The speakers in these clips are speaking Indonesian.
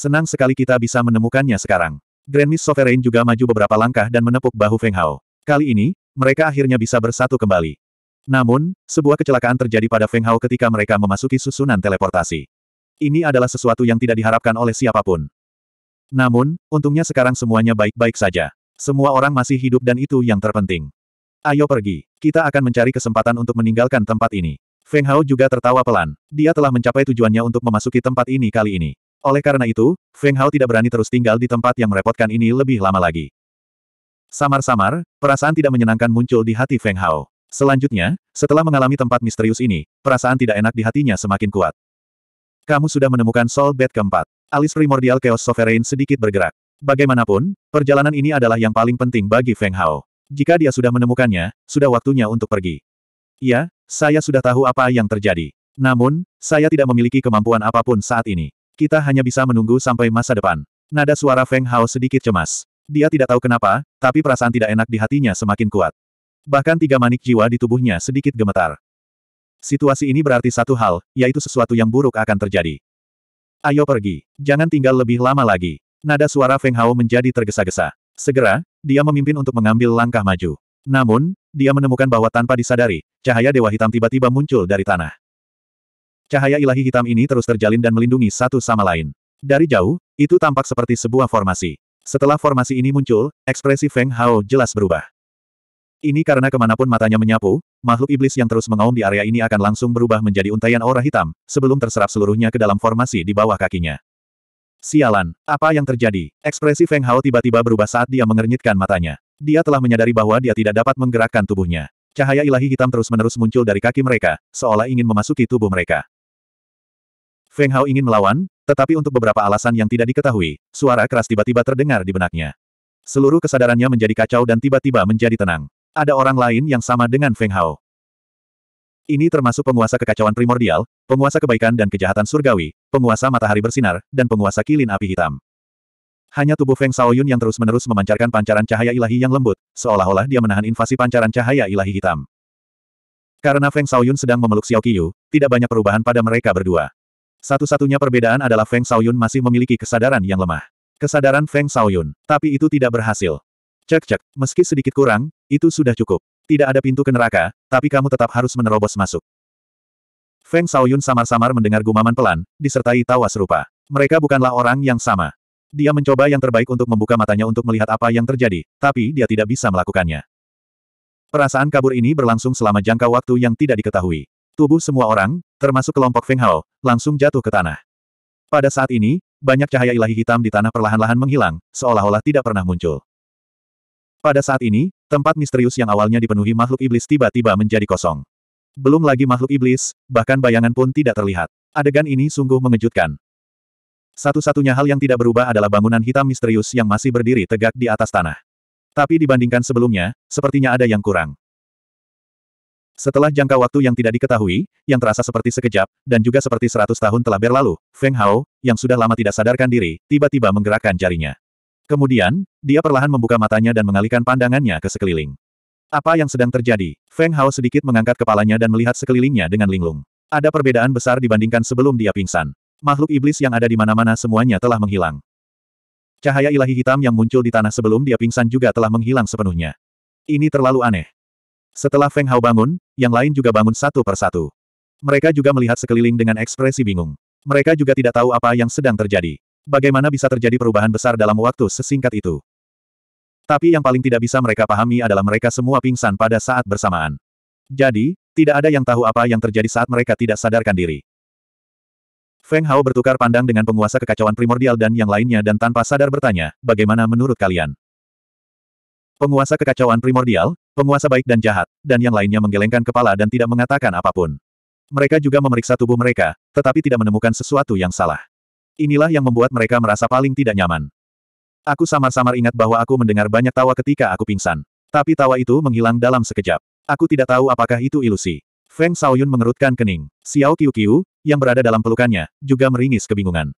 Senang sekali kita bisa menemukannya sekarang. Grand Miss Sovereign juga maju beberapa langkah dan menepuk bahu Feng Hao. Kali ini, mereka akhirnya bisa bersatu kembali. Namun, sebuah kecelakaan terjadi pada Feng Hao ketika mereka memasuki susunan teleportasi. Ini adalah sesuatu yang tidak diharapkan oleh siapapun. Namun, untungnya sekarang semuanya baik-baik saja. Semua orang masih hidup dan itu yang terpenting. Ayo pergi. Kita akan mencari kesempatan untuk meninggalkan tempat ini. Feng Hao juga tertawa pelan. Dia telah mencapai tujuannya untuk memasuki tempat ini kali ini. Oleh karena itu, Feng Hao tidak berani terus tinggal di tempat yang merepotkan ini lebih lama lagi. Samar-samar, perasaan tidak menyenangkan muncul di hati Feng Hao. Selanjutnya, setelah mengalami tempat misterius ini, perasaan tidak enak di hatinya semakin kuat. Kamu sudah menemukan Soul Bed keempat. Alis primordial Chaos Sovereign sedikit bergerak. Bagaimanapun, perjalanan ini adalah yang paling penting bagi Feng Hao. Jika dia sudah menemukannya, sudah waktunya untuk pergi. Iya, saya sudah tahu apa yang terjadi. Namun, saya tidak memiliki kemampuan apapun saat ini. Kita hanya bisa menunggu sampai masa depan. Nada suara Feng Hao sedikit cemas. Dia tidak tahu kenapa, tapi perasaan tidak enak di hatinya semakin kuat. Bahkan tiga manik jiwa di tubuhnya sedikit gemetar. Situasi ini berarti satu hal, yaitu sesuatu yang buruk akan terjadi. Ayo pergi. Jangan tinggal lebih lama lagi. Nada suara Feng Hao menjadi tergesa-gesa. Segera, dia memimpin untuk mengambil langkah maju. Namun, dia menemukan bahwa tanpa disadari, cahaya Dewa Hitam tiba-tiba muncul dari tanah. Cahaya ilahi hitam ini terus terjalin dan melindungi satu sama lain. Dari jauh, itu tampak seperti sebuah formasi. Setelah formasi ini muncul, ekspresi Feng Hao jelas berubah. Ini karena kemanapun matanya menyapu, makhluk iblis yang terus mengaum di area ini akan langsung berubah menjadi untaian aura hitam, sebelum terserap seluruhnya ke dalam formasi di bawah kakinya. Sialan, apa yang terjadi? Ekspresi Feng Hao tiba-tiba berubah saat dia mengernyitkan matanya. Dia telah menyadari bahwa dia tidak dapat menggerakkan tubuhnya. Cahaya ilahi hitam terus-menerus muncul dari kaki mereka, seolah ingin memasuki tubuh mereka. Feng Hao ingin melawan, tetapi untuk beberapa alasan yang tidak diketahui, suara keras tiba-tiba terdengar di benaknya. Seluruh kesadarannya menjadi kacau dan tiba-tiba menjadi tenang. Ada orang lain yang sama dengan Feng Hao. Ini termasuk penguasa kekacauan primordial, penguasa kebaikan dan kejahatan surgawi, penguasa matahari bersinar, dan penguasa kilin api hitam. Hanya tubuh Feng Shaoyun yang terus-menerus memancarkan pancaran cahaya ilahi yang lembut, seolah-olah dia menahan invasi pancaran cahaya ilahi hitam. Karena Feng Shaoyun sedang memeluk Xiao Qiyu, tidak banyak perubahan pada mereka berdua. Satu-satunya perbedaan adalah Feng Shaoyun masih memiliki kesadaran yang lemah. Kesadaran Feng Shaoyun, tapi itu tidak berhasil. Cek-cek, meski sedikit kurang, itu sudah cukup. Tidak ada pintu ke neraka, tapi kamu tetap harus menerobos masuk. Feng Shaoyun samar-samar mendengar gumaman pelan, disertai tawa serupa. Mereka bukanlah orang yang sama. Dia mencoba yang terbaik untuk membuka matanya untuk melihat apa yang terjadi, tapi dia tidak bisa melakukannya. Perasaan kabur ini berlangsung selama jangka waktu yang tidak diketahui. Tubuh semua orang, termasuk kelompok Feng Hao, langsung jatuh ke tanah. Pada saat ini, banyak cahaya ilahi hitam di tanah perlahan-lahan menghilang, seolah-olah tidak pernah muncul. Pada saat ini, tempat misterius yang awalnya dipenuhi makhluk iblis tiba-tiba menjadi kosong. Belum lagi makhluk iblis, bahkan bayangan pun tidak terlihat. Adegan ini sungguh mengejutkan. Satu-satunya hal yang tidak berubah adalah bangunan hitam misterius yang masih berdiri tegak di atas tanah. Tapi dibandingkan sebelumnya, sepertinya ada yang kurang. Setelah jangka waktu yang tidak diketahui, yang terasa seperti sekejap, dan juga seperti seratus tahun telah berlalu, Feng Hao, yang sudah lama tidak sadarkan diri, tiba-tiba menggerakkan jarinya. Kemudian, dia perlahan membuka matanya dan mengalihkan pandangannya ke sekeliling. Apa yang sedang terjadi? Feng Hao sedikit mengangkat kepalanya dan melihat sekelilingnya dengan linglung. Ada perbedaan besar dibandingkan sebelum dia pingsan. Makhluk iblis yang ada di mana-mana semuanya telah menghilang. Cahaya ilahi hitam yang muncul di tanah sebelum dia pingsan juga telah menghilang sepenuhnya. Ini terlalu aneh. Setelah Feng Hao bangun, yang lain juga bangun satu per satu. Mereka juga melihat sekeliling dengan ekspresi bingung. Mereka juga tidak tahu apa yang sedang terjadi. Bagaimana bisa terjadi perubahan besar dalam waktu sesingkat itu? Tapi yang paling tidak bisa mereka pahami adalah mereka semua pingsan pada saat bersamaan. Jadi, tidak ada yang tahu apa yang terjadi saat mereka tidak sadarkan diri. Feng Hao bertukar pandang dengan penguasa kekacauan primordial dan yang lainnya dan tanpa sadar bertanya, bagaimana menurut kalian? Penguasa kekacauan primordial, penguasa baik dan jahat, dan yang lainnya menggelengkan kepala dan tidak mengatakan apapun. Mereka juga memeriksa tubuh mereka, tetapi tidak menemukan sesuatu yang salah. Inilah yang membuat mereka merasa paling tidak nyaman. Aku samar-samar ingat bahwa aku mendengar banyak tawa ketika aku pingsan. Tapi tawa itu menghilang dalam sekejap. Aku tidak tahu apakah itu ilusi. Feng Shaoyun mengerutkan kening. Xiao Qiu yang berada dalam pelukannya, juga meringis kebingungan.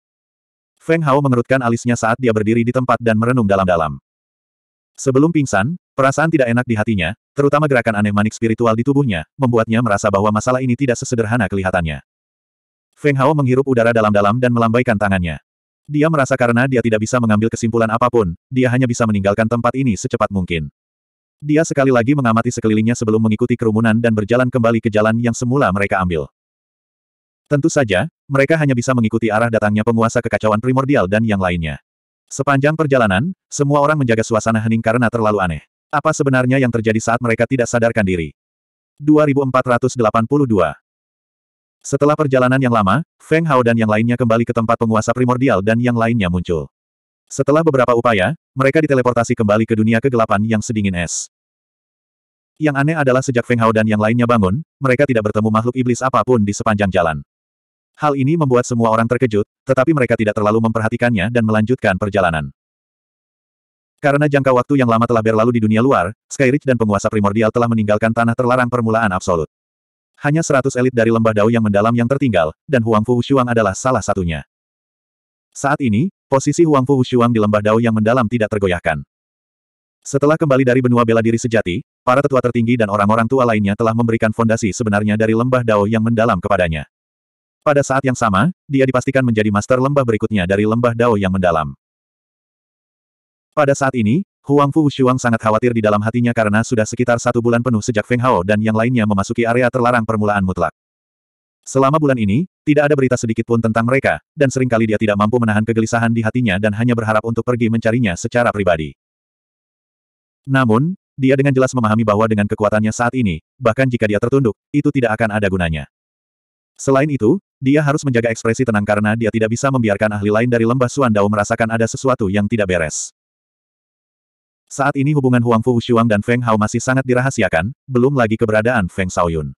Feng Hao mengerutkan alisnya saat dia berdiri di tempat dan merenung dalam-dalam. Sebelum pingsan, perasaan tidak enak di hatinya, terutama gerakan aneh manik spiritual di tubuhnya, membuatnya merasa bahwa masalah ini tidak sesederhana kelihatannya. Feng Hao menghirup udara dalam-dalam dan melambaikan tangannya. Dia merasa karena dia tidak bisa mengambil kesimpulan apapun, dia hanya bisa meninggalkan tempat ini secepat mungkin. Dia sekali lagi mengamati sekelilingnya sebelum mengikuti kerumunan dan berjalan kembali ke jalan yang semula mereka ambil. Tentu saja, mereka hanya bisa mengikuti arah datangnya penguasa kekacauan primordial dan yang lainnya. Sepanjang perjalanan, semua orang menjaga suasana hening karena terlalu aneh. Apa sebenarnya yang terjadi saat mereka tidak sadarkan diri? 2482 Setelah perjalanan yang lama, Feng Hao dan yang lainnya kembali ke tempat penguasa primordial dan yang lainnya muncul. Setelah beberapa upaya, mereka diteleportasi kembali ke dunia kegelapan yang sedingin es. Yang aneh adalah sejak Feng Hao dan yang lainnya bangun, mereka tidak bertemu makhluk iblis apapun di sepanjang jalan. Hal ini membuat semua orang terkejut, tetapi mereka tidak terlalu memperhatikannya dan melanjutkan perjalanan. Karena jangka waktu yang lama telah berlalu di dunia luar, Skyridge dan penguasa primordial telah meninggalkan tanah terlarang permulaan absolut. Hanya seratus elit dari lembah Dao yang mendalam yang tertinggal, dan Huang Fu Hushuang adalah salah satunya. Saat ini, posisi Huang Fu Hushuang di lembah Dao yang mendalam tidak tergoyahkan. Setelah kembali dari benua bela diri sejati, para tetua tertinggi dan orang-orang tua lainnya telah memberikan fondasi sebenarnya dari lembah Dao yang mendalam kepadanya. Pada saat yang sama, dia dipastikan menjadi master lembah berikutnya dari lembah Dao yang mendalam. Pada saat ini, Huang Fu Shuang sangat khawatir di dalam hatinya karena sudah sekitar satu bulan penuh sejak Feng Hao dan yang lainnya memasuki area terlarang permulaan mutlak. Selama bulan ini, tidak ada berita sedikit pun tentang mereka, dan seringkali dia tidak mampu menahan kegelisahan di hatinya dan hanya berharap untuk pergi mencarinya secara pribadi. Namun, dia dengan jelas memahami bahwa dengan kekuatannya saat ini, bahkan jika dia tertunduk, itu tidak akan ada gunanya. Selain itu, dia harus menjaga ekspresi tenang karena dia tidak bisa membiarkan ahli lain dari lembah Suandao merasakan ada sesuatu yang tidak beres. Saat ini hubungan Huang Fu Shuang dan Feng Hao masih sangat dirahasiakan, belum lagi keberadaan Feng Shaoyun.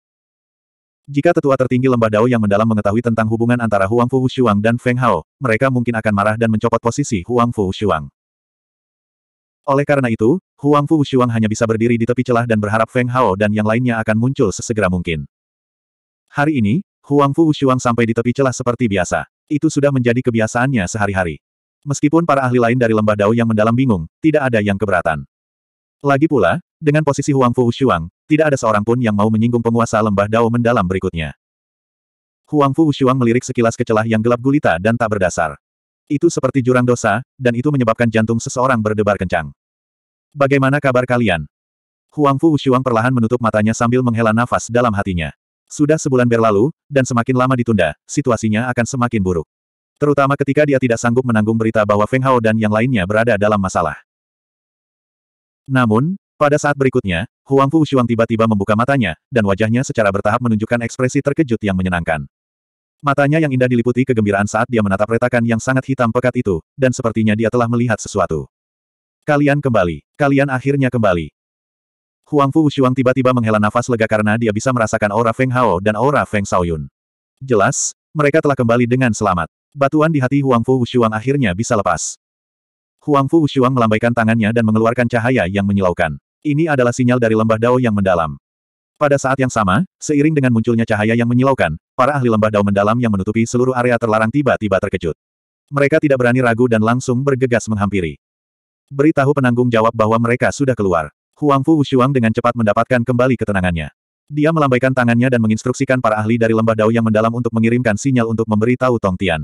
Jika tetua tertinggi lembah Dao yang mendalam mengetahui tentang hubungan antara Huang Fu Shuang dan Feng Hao, mereka mungkin akan marah dan mencopot posisi Huang Fu Shuang. Oleh karena itu, Huang Fu Shuang hanya bisa berdiri di tepi celah dan berharap Feng Hao dan yang lainnya akan muncul sesegera mungkin. Hari ini, Huang Fu Ushuang sampai di tepi celah seperti biasa. Itu sudah menjadi kebiasaannya sehari-hari. Meskipun para ahli lain dari lembah Dao yang mendalam bingung, tidak ada yang keberatan. Lagi pula, dengan posisi Huang Fu Ushuang, tidak ada seorang pun yang mau menyinggung penguasa lembah Dao mendalam berikutnya. Huang Fu Ushuang melirik sekilas ke celah yang gelap gulita dan tak berdasar. Itu seperti jurang dosa, dan itu menyebabkan jantung seseorang berdebar kencang. Bagaimana kabar kalian? Huang Fu Ushuang perlahan menutup matanya sambil menghela nafas dalam hatinya. Sudah sebulan berlalu, dan semakin lama ditunda, situasinya akan semakin buruk. Terutama ketika dia tidak sanggup menanggung berita bahwa Feng Hao dan yang lainnya berada dalam masalah. Namun, pada saat berikutnya, Huang Fu Shuang tiba-tiba membuka matanya, dan wajahnya secara bertahap menunjukkan ekspresi terkejut yang menyenangkan. Matanya yang indah diliputi kegembiraan saat dia menatap retakan yang sangat hitam pekat itu, dan sepertinya dia telah melihat sesuatu. Kalian kembali. Kalian akhirnya kembali. Huang Fu Wushuang tiba-tiba menghela nafas lega karena dia bisa merasakan aura Feng Hao dan aura Feng Shaoyun. Jelas, mereka telah kembali dengan selamat. Batuan di hati Huang Fu Wushuang akhirnya bisa lepas. Huang Fu Wushuang melambaikan tangannya dan mengeluarkan cahaya yang menyilaukan. Ini adalah sinyal dari lembah Dao yang mendalam. Pada saat yang sama, seiring dengan munculnya cahaya yang menyilaukan, para ahli lembah Dao mendalam yang menutupi seluruh area terlarang tiba-tiba terkejut. Mereka tidak berani ragu dan langsung bergegas menghampiri. Beritahu penanggung jawab bahwa mereka sudah keluar. Huangfu Fu Wushuang dengan cepat mendapatkan kembali ketenangannya. Dia melambaikan tangannya dan menginstruksikan para ahli dari lembah Dao yang mendalam untuk mengirimkan sinyal untuk memberitahu Tong Tian.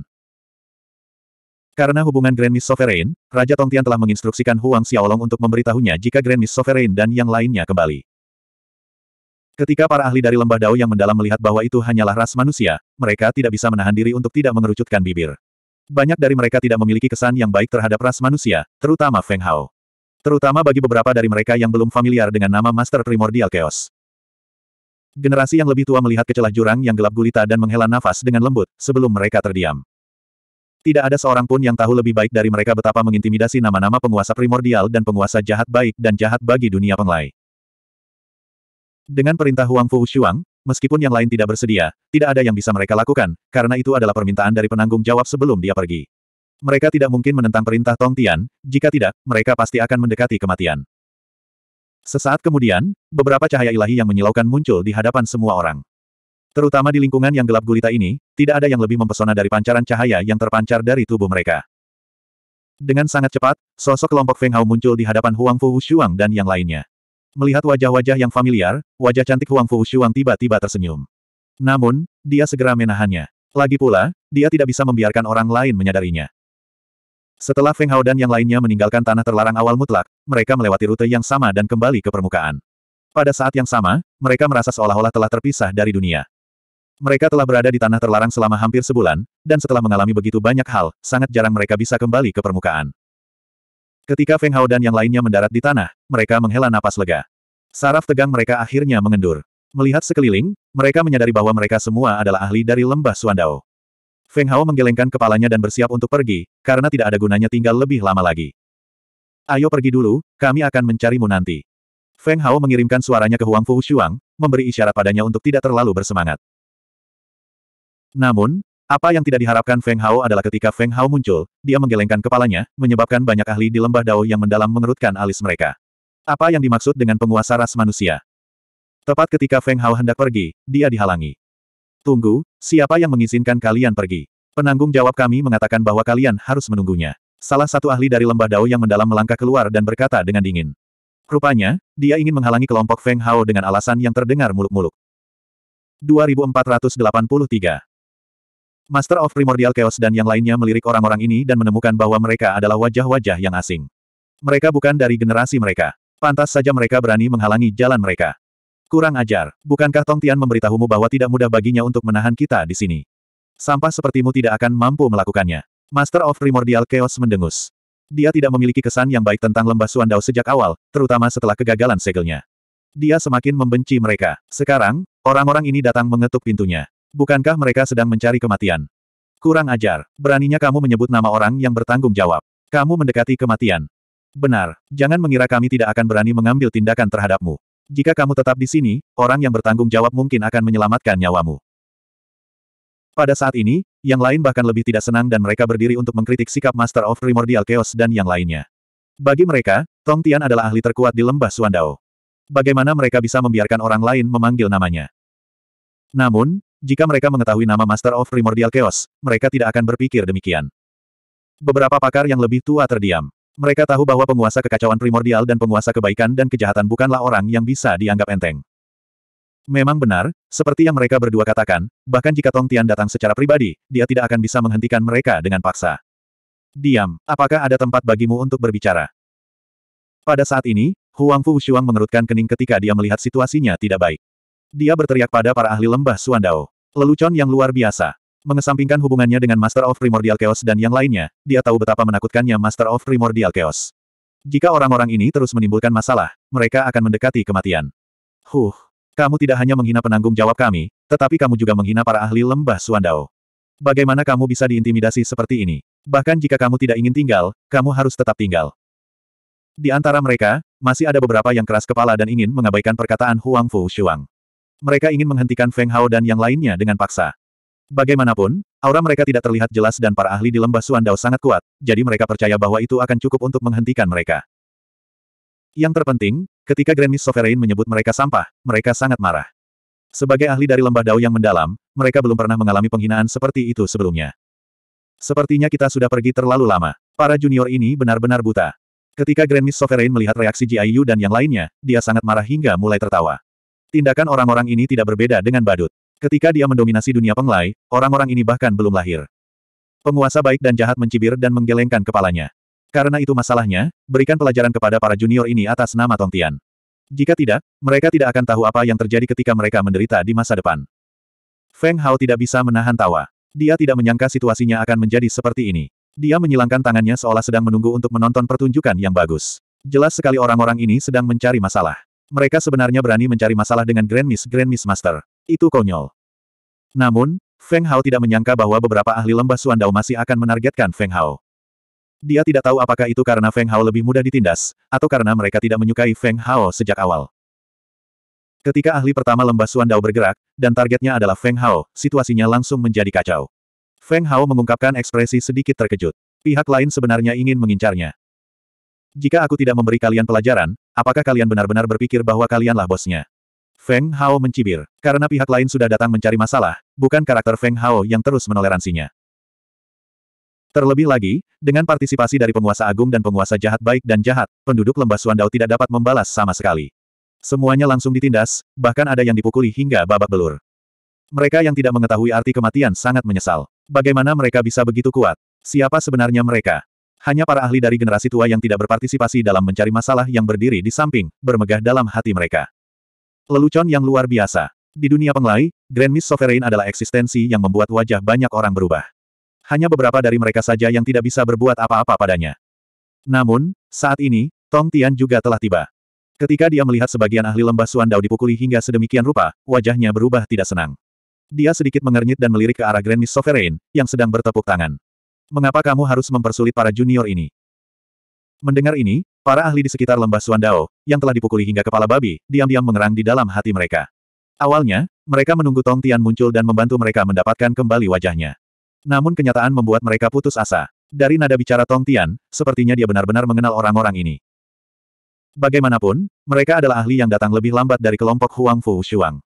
Karena hubungan Grand Miss Sovereign, Raja Tong Tian telah menginstruksikan Huang Xiaolong untuk memberitahunya jika Grand Miss Sovereign dan yang lainnya kembali. Ketika para ahli dari lembah Dao yang mendalam melihat bahwa itu hanyalah ras manusia, mereka tidak bisa menahan diri untuk tidak mengerucutkan bibir. Banyak dari mereka tidak memiliki kesan yang baik terhadap ras manusia, terutama Feng Hao. Terutama bagi beberapa dari mereka yang belum familiar dengan nama Master Primordial Chaos. Generasi yang lebih tua melihat kecelah jurang yang gelap gulita dan menghela nafas dengan lembut, sebelum mereka terdiam. Tidak ada seorang pun yang tahu lebih baik dari mereka betapa mengintimidasi nama-nama penguasa primordial dan penguasa jahat baik dan jahat bagi dunia penglai. Dengan perintah Huang Fu Shuang, meskipun yang lain tidak bersedia, tidak ada yang bisa mereka lakukan, karena itu adalah permintaan dari penanggung jawab sebelum dia pergi. Mereka tidak mungkin menentang perintah Tong Tian, jika tidak, mereka pasti akan mendekati kematian. Sesaat kemudian, beberapa cahaya ilahi yang menyilaukan muncul di hadapan semua orang. Terutama di lingkungan yang gelap gulita ini, tidak ada yang lebih mempesona dari pancaran cahaya yang terpancar dari tubuh mereka. Dengan sangat cepat, sosok kelompok Feng Hao muncul di hadapan Huang Fu Shuang dan yang lainnya. Melihat wajah-wajah yang familiar, wajah cantik Huang Fu Shuang tiba-tiba tersenyum. Namun, dia segera menahannya. Lagi pula, dia tidak bisa membiarkan orang lain menyadarinya. Setelah Feng Hao dan yang lainnya meninggalkan tanah terlarang awal mutlak, mereka melewati rute yang sama dan kembali ke permukaan. Pada saat yang sama, mereka merasa seolah-olah telah terpisah dari dunia. Mereka telah berada di tanah terlarang selama hampir sebulan, dan setelah mengalami begitu banyak hal, sangat jarang mereka bisa kembali ke permukaan. Ketika Feng Hao dan yang lainnya mendarat di tanah, mereka menghela napas lega. Saraf tegang mereka akhirnya mengendur. Melihat sekeliling, mereka menyadari bahwa mereka semua adalah ahli dari lembah Suandao. Feng Hao menggelengkan kepalanya dan bersiap untuk pergi, karena tidak ada gunanya tinggal lebih lama lagi. Ayo pergi dulu, kami akan mencarimu nanti. Feng Hao mengirimkan suaranya ke Huang Fu Shuang, memberi isyarat padanya untuk tidak terlalu bersemangat. Namun, apa yang tidak diharapkan Feng Hao adalah ketika Feng Hao muncul, dia menggelengkan kepalanya, menyebabkan banyak ahli di lembah Dao yang mendalam mengerutkan alis mereka. Apa yang dimaksud dengan penguasa ras manusia? Tepat ketika Feng Hao hendak pergi, dia dihalangi. Tunggu, siapa yang mengizinkan kalian pergi? Penanggung jawab kami mengatakan bahwa kalian harus menunggunya. Salah satu ahli dari lembah Dao yang mendalam melangkah keluar dan berkata dengan dingin. Rupanya, dia ingin menghalangi kelompok Feng Hao dengan alasan yang terdengar muluk-muluk. 2483 Master of Primordial Chaos dan yang lainnya melirik orang-orang ini dan menemukan bahwa mereka adalah wajah-wajah yang asing. Mereka bukan dari generasi mereka. Pantas saja mereka berani menghalangi jalan mereka. Kurang ajar. Bukankah Tong Tian memberitahumu bahwa tidak mudah baginya untuk menahan kita di sini? Sampah sepertimu tidak akan mampu melakukannya. Master of Primordial Chaos mendengus. Dia tidak memiliki kesan yang baik tentang lembah Suandao sejak awal, terutama setelah kegagalan segelnya. Dia semakin membenci mereka. Sekarang, orang-orang ini datang mengetuk pintunya. Bukankah mereka sedang mencari kematian? Kurang ajar. Beraninya kamu menyebut nama orang yang bertanggung jawab. Kamu mendekati kematian. Benar, jangan mengira kami tidak akan berani mengambil tindakan terhadapmu. Jika kamu tetap di sini, orang yang bertanggung jawab mungkin akan menyelamatkan nyawamu. Pada saat ini, yang lain bahkan lebih tidak senang dan mereka berdiri untuk mengkritik sikap Master of Primordial Chaos dan yang lainnya. Bagi mereka, Tong Tian adalah ahli terkuat di lembah Suandao. Bagaimana mereka bisa membiarkan orang lain memanggil namanya? Namun, jika mereka mengetahui nama Master of Primordial Chaos, mereka tidak akan berpikir demikian. Beberapa pakar yang lebih tua terdiam. Mereka tahu bahwa penguasa kekacauan primordial dan penguasa kebaikan dan kejahatan bukanlah orang yang bisa dianggap enteng. Memang benar, seperti yang mereka berdua katakan, bahkan jika Tong Tian datang secara pribadi, dia tidak akan bisa menghentikan mereka dengan paksa. Diam, apakah ada tempat bagimu untuk berbicara? Pada saat ini, Huang Fu Shuang mengerutkan kening ketika dia melihat situasinya tidak baik. Dia berteriak pada para ahli lembah Suandao. Lelucon yang luar biasa. Mengesampingkan hubungannya dengan Master of Primordial Chaos dan yang lainnya, dia tahu betapa menakutkannya Master of Primordial Chaos. Jika orang-orang ini terus menimbulkan masalah, mereka akan mendekati kematian. Huh, kamu tidak hanya menghina penanggung jawab kami, tetapi kamu juga menghina para ahli lembah Suandao. Bagaimana kamu bisa diintimidasi seperti ini? Bahkan jika kamu tidak ingin tinggal, kamu harus tetap tinggal. Di antara mereka, masih ada beberapa yang keras kepala dan ingin mengabaikan perkataan Huang Fu Shuang. Mereka ingin menghentikan Feng Hao dan yang lainnya dengan paksa. Bagaimanapun, aura mereka tidak terlihat jelas dan para ahli di lembah Suandao sangat kuat, jadi mereka percaya bahwa itu akan cukup untuk menghentikan mereka. Yang terpenting, ketika Grand Miss Sovereign menyebut mereka sampah, mereka sangat marah. Sebagai ahli dari lembah Dao yang mendalam, mereka belum pernah mengalami penghinaan seperti itu sebelumnya. Sepertinya kita sudah pergi terlalu lama. Para junior ini benar-benar buta. Ketika Grand Miss Sovereign melihat reaksi Jiayu dan yang lainnya, dia sangat marah hingga mulai tertawa. Tindakan orang-orang ini tidak berbeda dengan badut. Ketika dia mendominasi dunia penglai, orang-orang ini bahkan belum lahir. Penguasa baik dan jahat mencibir dan menggelengkan kepalanya. Karena itu masalahnya, berikan pelajaran kepada para junior ini atas nama Tongtian. Jika tidak, mereka tidak akan tahu apa yang terjadi ketika mereka menderita di masa depan. Feng Hao tidak bisa menahan tawa. Dia tidak menyangka situasinya akan menjadi seperti ini. Dia menyilangkan tangannya seolah sedang menunggu untuk menonton pertunjukan yang bagus. Jelas sekali orang-orang ini sedang mencari masalah. Mereka sebenarnya berani mencari masalah dengan Grand Miss Grand Miss Master. Itu konyol. Namun, Feng Hao tidak menyangka bahwa beberapa ahli lembah Suandao masih akan menargetkan Feng Hao. Dia tidak tahu apakah itu karena Feng Hao lebih mudah ditindas, atau karena mereka tidak menyukai Feng Hao sejak awal. Ketika ahli pertama lembah Suandao bergerak, dan targetnya adalah Feng Hao, situasinya langsung menjadi kacau. Feng Hao mengungkapkan ekspresi sedikit terkejut. Pihak lain sebenarnya ingin mengincarnya. Jika aku tidak memberi kalian pelajaran, apakah kalian benar-benar berpikir bahwa kalianlah bosnya? Feng Hao mencibir. Karena pihak lain sudah datang mencari masalah, bukan karakter Feng Hao yang terus menoleransinya. Terlebih lagi, dengan partisipasi dari penguasa agung dan penguasa jahat baik dan jahat, penduduk lembah Suandao tidak dapat membalas sama sekali. Semuanya langsung ditindas, bahkan ada yang dipukuli hingga babak belur. Mereka yang tidak mengetahui arti kematian sangat menyesal. Bagaimana mereka bisa begitu kuat? Siapa sebenarnya mereka? Hanya para ahli dari generasi tua yang tidak berpartisipasi dalam mencari masalah yang berdiri di samping, bermegah dalam hati mereka. Lelucon yang luar biasa. Di dunia penglai, Grand Miss Sovereign adalah eksistensi yang membuat wajah banyak orang berubah. Hanya beberapa dari mereka saja yang tidak bisa berbuat apa-apa padanya. Namun, saat ini, Tong Tian juga telah tiba. Ketika dia melihat sebagian ahli lembah Suandao dipukuli hingga sedemikian rupa, wajahnya berubah tidak senang. Dia sedikit mengernyit dan melirik ke arah Grand Miss Sovereign, yang sedang bertepuk tangan. Mengapa kamu harus mempersulit para junior ini? Mendengar ini, para ahli di sekitar lembah Suandao, yang telah dipukuli hingga kepala babi, diam-diam mengerang di dalam hati mereka. Awalnya, mereka menunggu Tong Tian muncul dan membantu mereka mendapatkan kembali wajahnya. Namun kenyataan membuat mereka putus asa. Dari nada bicara Tong Tian, sepertinya dia benar-benar mengenal orang-orang ini. Bagaimanapun, mereka adalah ahli yang datang lebih lambat dari kelompok Huang Fu Shuang.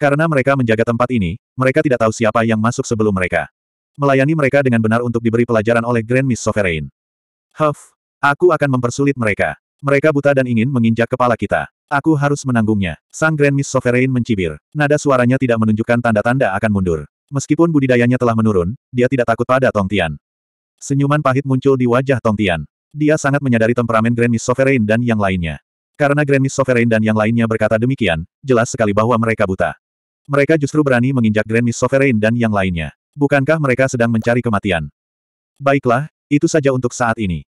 Karena mereka menjaga tempat ini, mereka tidak tahu siapa yang masuk sebelum mereka. Melayani mereka dengan benar untuk diberi pelajaran oleh Grand Miss Sovereign. Huff, Aku akan mempersulit mereka. Mereka buta dan ingin menginjak kepala kita. Aku harus menanggungnya. Sang Grand Miss Sovereign mencibir. Nada suaranya tidak menunjukkan tanda-tanda akan mundur. Meskipun budidayanya telah menurun, dia tidak takut pada Tong Tian. Senyuman pahit muncul di wajah Tong Tian. Dia sangat menyadari temperamen Grand Miss Sovereign dan yang lainnya. Karena Grand Miss Sovereign dan yang lainnya berkata demikian, jelas sekali bahwa mereka buta. Mereka justru berani menginjak Grand Miss Sovereign dan yang lainnya. Bukankah mereka sedang mencari kematian? Baiklah, itu saja untuk saat ini.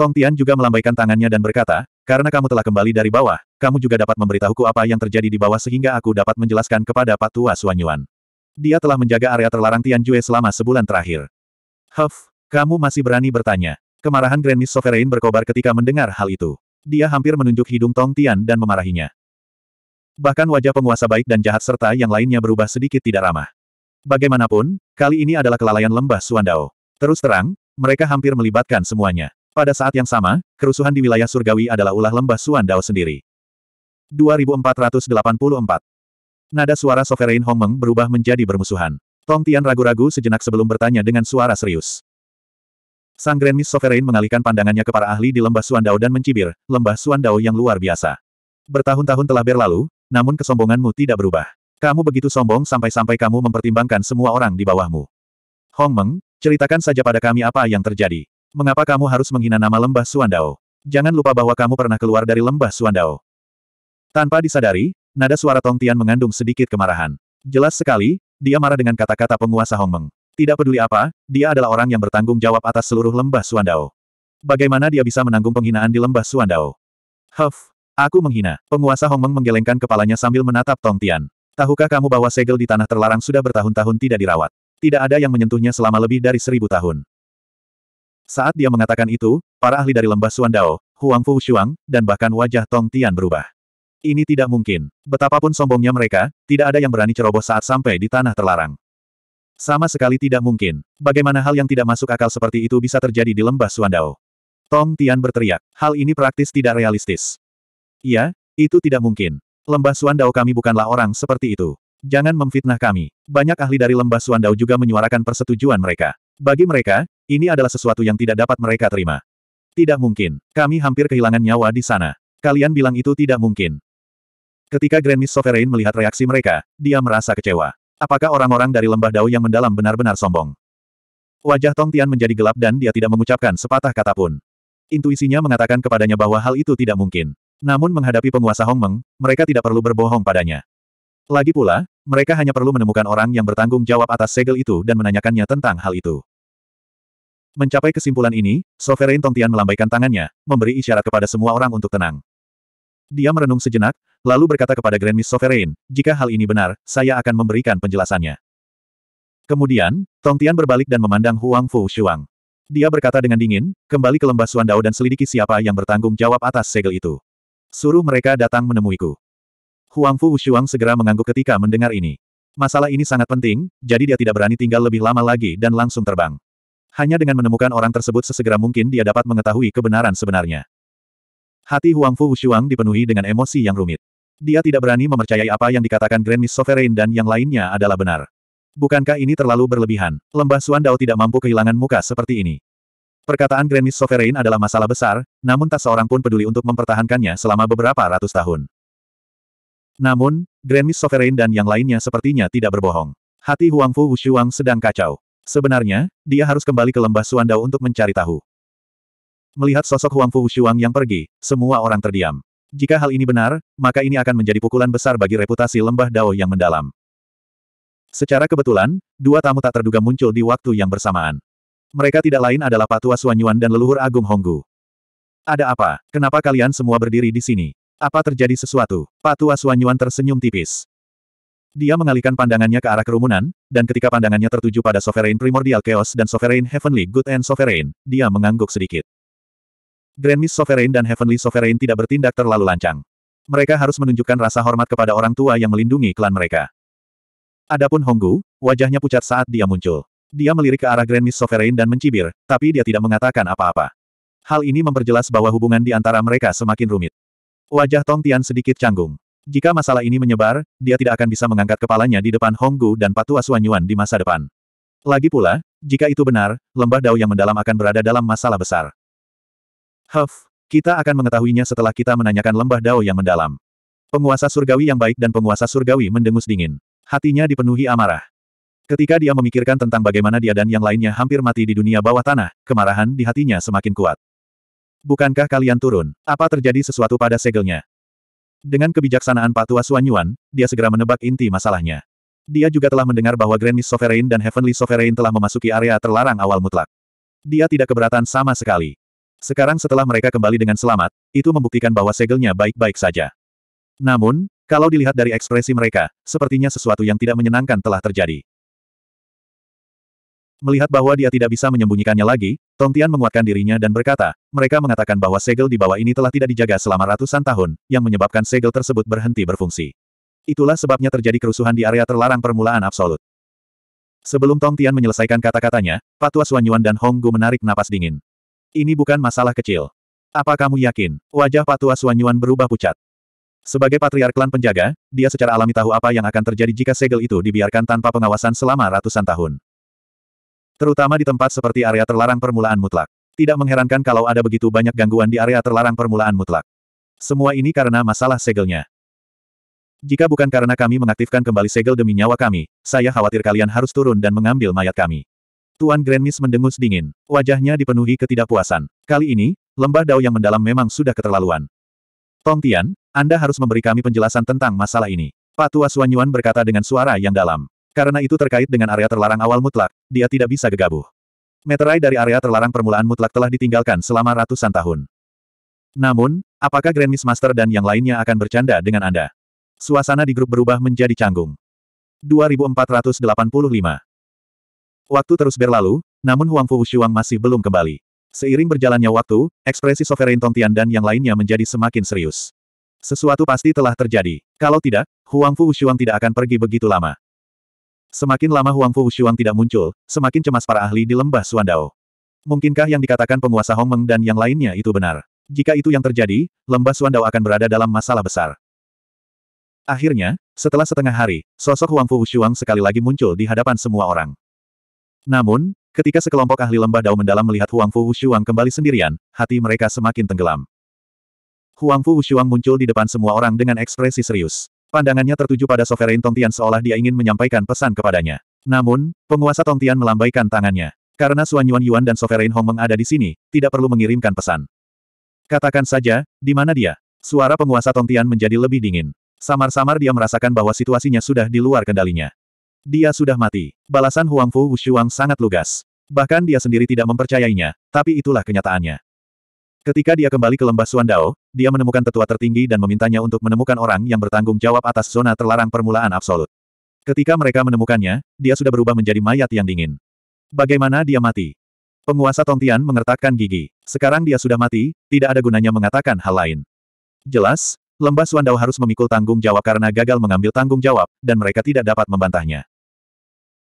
Tong Tian juga melambaikan tangannya dan berkata, karena kamu telah kembali dari bawah, kamu juga dapat memberitahuku apa yang terjadi di bawah sehingga aku dapat menjelaskan kepada Pak Tua Suan Yuan. Dia telah menjaga area terlarang Tian Jue selama sebulan terakhir. Huff, kamu masih berani bertanya. Kemarahan Grand Miss Sovereign berkobar ketika mendengar hal itu. Dia hampir menunjuk hidung Tong Tian dan memarahinya. Bahkan wajah penguasa baik dan jahat serta yang lainnya berubah sedikit tidak ramah. Bagaimanapun, kali ini adalah kelalaian lembah Suandao. Terus terang, mereka hampir melibatkan semuanya. Pada saat yang sama, kerusuhan di wilayah surgawi adalah ulah lembah Suan Dao sendiri. 2484 Nada suara Sovereign Hongmeng berubah menjadi bermusuhan. Tong Tian ragu-ragu sejenak sebelum bertanya dengan suara serius. Sang Grand Miss Sovereign mengalihkan pandangannya ke para ahli di lembah Suandao dan mencibir, lembah Suandao yang luar biasa. Bertahun-tahun telah berlalu, namun kesombonganmu tidak berubah. Kamu begitu sombong sampai-sampai kamu mempertimbangkan semua orang di bawahmu. Hong Meng, ceritakan saja pada kami apa yang terjadi. Mengapa kamu harus menghina nama lembah Suandao? Jangan lupa bahwa kamu pernah keluar dari lembah Suandao. Tanpa disadari, nada suara Tong Tian mengandung sedikit kemarahan. Jelas sekali, dia marah dengan kata-kata penguasa Hong Meng. Tidak peduli apa, dia adalah orang yang bertanggung jawab atas seluruh lembah Suandao. Bagaimana dia bisa menanggung penghinaan di lembah Suandao? Huff, aku menghina. Penguasa Hong Meng menggelengkan kepalanya sambil menatap Tong Tian. Tahukah kamu bahwa segel di tanah terlarang sudah bertahun-tahun tidak dirawat? Tidak ada yang menyentuhnya selama lebih dari seribu tahun. Saat dia mengatakan itu, para ahli dari lembah Suandao, Huang Fu Shuang, dan bahkan wajah Tong Tian berubah. Ini tidak mungkin. Betapapun sombongnya mereka, tidak ada yang berani ceroboh saat sampai di tanah terlarang. Sama sekali tidak mungkin. Bagaimana hal yang tidak masuk akal seperti itu bisa terjadi di lembah Suandao? Tong Tian berteriak. Hal ini praktis tidak realistis. Iya, itu tidak mungkin. Lembah Suandao kami bukanlah orang seperti itu. Jangan memfitnah kami. Banyak ahli dari lembah Suandao juga menyuarakan persetujuan mereka. Bagi mereka, ini adalah sesuatu yang tidak dapat mereka terima. Tidak mungkin. Kami hampir kehilangan nyawa di sana. Kalian bilang itu tidak mungkin. Ketika Grand Miss Sovereign melihat reaksi mereka, dia merasa kecewa. Apakah orang-orang dari lembah Dao yang mendalam benar-benar sombong? Wajah Tong Tian menjadi gelap dan dia tidak mengucapkan sepatah kata pun. Intuisinya mengatakan kepadanya bahwa hal itu tidak mungkin. Namun menghadapi penguasa Hong Meng, mereka tidak perlu berbohong padanya. Lagi pula, mereka hanya perlu menemukan orang yang bertanggung jawab atas segel itu dan menanyakannya tentang hal itu. Mencapai kesimpulan ini, Sovereign Tongtian melambaikan tangannya, memberi isyarat kepada semua orang untuk tenang. Dia merenung sejenak, lalu berkata kepada Grand Miss Sovereign, jika hal ini benar, saya akan memberikan penjelasannya. Kemudian, Tongtian berbalik dan memandang Huang Fu Shuang. Dia berkata dengan dingin, kembali ke lembah Suandao dan selidiki siapa yang bertanggung jawab atas segel itu. Suruh mereka datang menemuiku. Huang Fu Shuang segera mengangguk ketika mendengar ini. Masalah ini sangat penting, jadi dia tidak berani tinggal lebih lama lagi dan langsung terbang. Hanya dengan menemukan orang tersebut sesegera mungkin dia dapat mengetahui kebenaran sebenarnya. Hati Huang Fu Wushuang dipenuhi dengan emosi yang rumit. Dia tidak berani mempercayai apa yang dikatakan Grand Miss Sovereign dan yang lainnya adalah benar. Bukankah ini terlalu berlebihan? Lembah Suan Dao tidak mampu kehilangan muka seperti ini. Perkataan Grand Miss Sovereign adalah masalah besar, namun tak seorang pun peduli untuk mempertahankannya selama beberapa ratus tahun. Namun, Grand Miss Sovereign dan yang lainnya sepertinya tidak berbohong. Hati Huang Fu Wushuang sedang kacau. Sebenarnya, dia harus kembali ke lembah Suandao untuk mencari tahu. Melihat sosok Huang Fu Shuang yang pergi, semua orang terdiam. Jika hal ini benar, maka ini akan menjadi pukulan besar bagi reputasi lembah Dao yang mendalam. Secara kebetulan, dua tamu tak terduga muncul di waktu yang bersamaan. Mereka tidak lain adalah Patua Suanyuan dan leluhur Agung Honggu. Ada apa? Kenapa kalian semua berdiri di sini? Apa terjadi sesuatu? Patua Suanyuan tersenyum tipis. Dia mengalihkan pandangannya ke arah kerumunan, dan ketika pandangannya tertuju pada Sovereign Primordial Chaos dan Sovereign Heavenly Good and Sovereign, dia mengangguk sedikit. Grand Miss Sovereign dan Heavenly Sovereign tidak bertindak terlalu lancang. Mereka harus menunjukkan rasa hormat kepada orang tua yang melindungi klan mereka. Adapun Honggu, wajahnya pucat saat dia muncul. Dia melirik ke arah Grand Miss Sovereign dan mencibir, tapi dia tidak mengatakan apa-apa. Hal ini memperjelas bahwa hubungan di antara mereka semakin rumit. Wajah Tong Tian sedikit canggung. Jika masalah ini menyebar, dia tidak akan bisa mengangkat kepalanya di depan Honggu dan Patua Suanyuan di masa depan. Lagi pula, jika itu benar, lembah dao yang mendalam akan berada dalam masalah besar. Huff, kita akan mengetahuinya setelah kita menanyakan lembah dao yang mendalam. Penguasa surgawi yang baik dan penguasa surgawi mendengus dingin. Hatinya dipenuhi amarah. Ketika dia memikirkan tentang bagaimana dia dan yang lainnya hampir mati di dunia bawah tanah, kemarahan di hatinya semakin kuat. Bukankah kalian turun? Apa terjadi sesuatu pada segelnya? Dengan kebijaksanaan Pak Patua Suanyuan, dia segera menebak inti masalahnya. Dia juga telah mendengar bahwa Grand Miss Sovereign dan Heavenly Sovereign telah memasuki area terlarang awal mutlak. Dia tidak keberatan sama sekali. Sekarang setelah mereka kembali dengan selamat, itu membuktikan bahwa segelnya baik-baik saja. Namun, kalau dilihat dari ekspresi mereka, sepertinya sesuatu yang tidak menyenangkan telah terjadi. Melihat bahwa dia tidak bisa menyembunyikannya lagi, Tong Tian menguatkan dirinya dan berkata, mereka mengatakan bahwa segel di bawah ini telah tidak dijaga selama ratusan tahun, yang menyebabkan segel tersebut berhenti berfungsi. Itulah sebabnya terjadi kerusuhan di area terlarang permulaan absolut. Sebelum Tong Tian menyelesaikan kata-katanya, Patua Suan Yuan dan Hong Gu menarik napas dingin. Ini bukan masalah kecil. Apa kamu yakin? Wajah Patua Suan Yuan berubah pucat. Sebagai patriark klan penjaga, dia secara alami tahu apa yang akan terjadi jika segel itu dibiarkan tanpa pengawasan selama ratusan tahun. Terutama di tempat seperti area terlarang permulaan mutlak. Tidak mengherankan kalau ada begitu banyak gangguan di area terlarang permulaan mutlak. Semua ini karena masalah segelnya. Jika bukan karena kami mengaktifkan kembali segel demi nyawa kami, saya khawatir kalian harus turun dan mengambil mayat kami. Tuan Grandmis mendengus dingin. Wajahnya dipenuhi ketidakpuasan. Kali ini, lembah dao yang mendalam memang sudah keterlaluan. Tong Tian, Anda harus memberi kami penjelasan tentang masalah ini. Patua Suanyuan berkata dengan suara yang dalam. Karena itu terkait dengan area terlarang awal mutlak, dia tidak bisa gegabah. Meterai dari area terlarang permulaan mutlak telah ditinggalkan selama ratusan tahun. Namun, apakah Grand Master dan yang lainnya akan bercanda dengan Anda? Suasana di grup berubah menjadi canggung. 2485 Waktu terus berlalu, namun Huang Fu Shuang masih belum kembali. Seiring berjalannya waktu, ekspresi Sovereign Tongtian dan yang lainnya menjadi semakin serius. Sesuatu pasti telah terjadi. Kalau tidak, Huang Fu Shuang tidak akan pergi begitu lama. Semakin lama Huang Fu Shuang tidak muncul, semakin cemas para ahli di lembah Suandao. Mungkinkah yang dikatakan penguasa Hong Meng dan yang lainnya itu benar? Jika itu yang terjadi, lembah Suandao akan berada dalam masalah besar. Akhirnya, setelah setengah hari, sosok Huang Fu Shuang sekali lagi muncul di hadapan semua orang. Namun, ketika sekelompok ahli lembah Dao mendalam melihat Huang Fu Shuang kembali sendirian, hati mereka semakin tenggelam. Huang Fu Shuang muncul di depan semua orang dengan ekspresi serius. Pandangannya tertuju pada Sovereign Tongtian seolah dia ingin menyampaikan pesan kepadanya. Namun, penguasa Tongtian melambaikan tangannya. Karena Suan Yuan Yuan dan Sovereign Hong mengada di sini, tidak perlu mengirimkan pesan. Katakan saja, di mana dia? Suara penguasa Tongtian menjadi lebih dingin. Samar-samar dia merasakan bahwa situasinya sudah di luar kendalinya. Dia sudah mati. Balasan Huangfu Wushuang sangat lugas. Bahkan dia sendiri tidak mempercayainya, tapi itulah kenyataannya. Ketika dia kembali ke lembah Suandao, dia menemukan tetua tertinggi dan memintanya untuk menemukan orang yang bertanggung jawab atas zona terlarang permulaan absolut. Ketika mereka menemukannya, dia sudah berubah menjadi mayat yang dingin. Bagaimana dia mati? Penguasa Tongtian mengertakkan gigi. Sekarang dia sudah mati, tidak ada gunanya mengatakan hal lain. Jelas, Lembah Suandao harus memikul tanggung jawab karena gagal mengambil tanggung jawab, dan mereka tidak dapat membantahnya.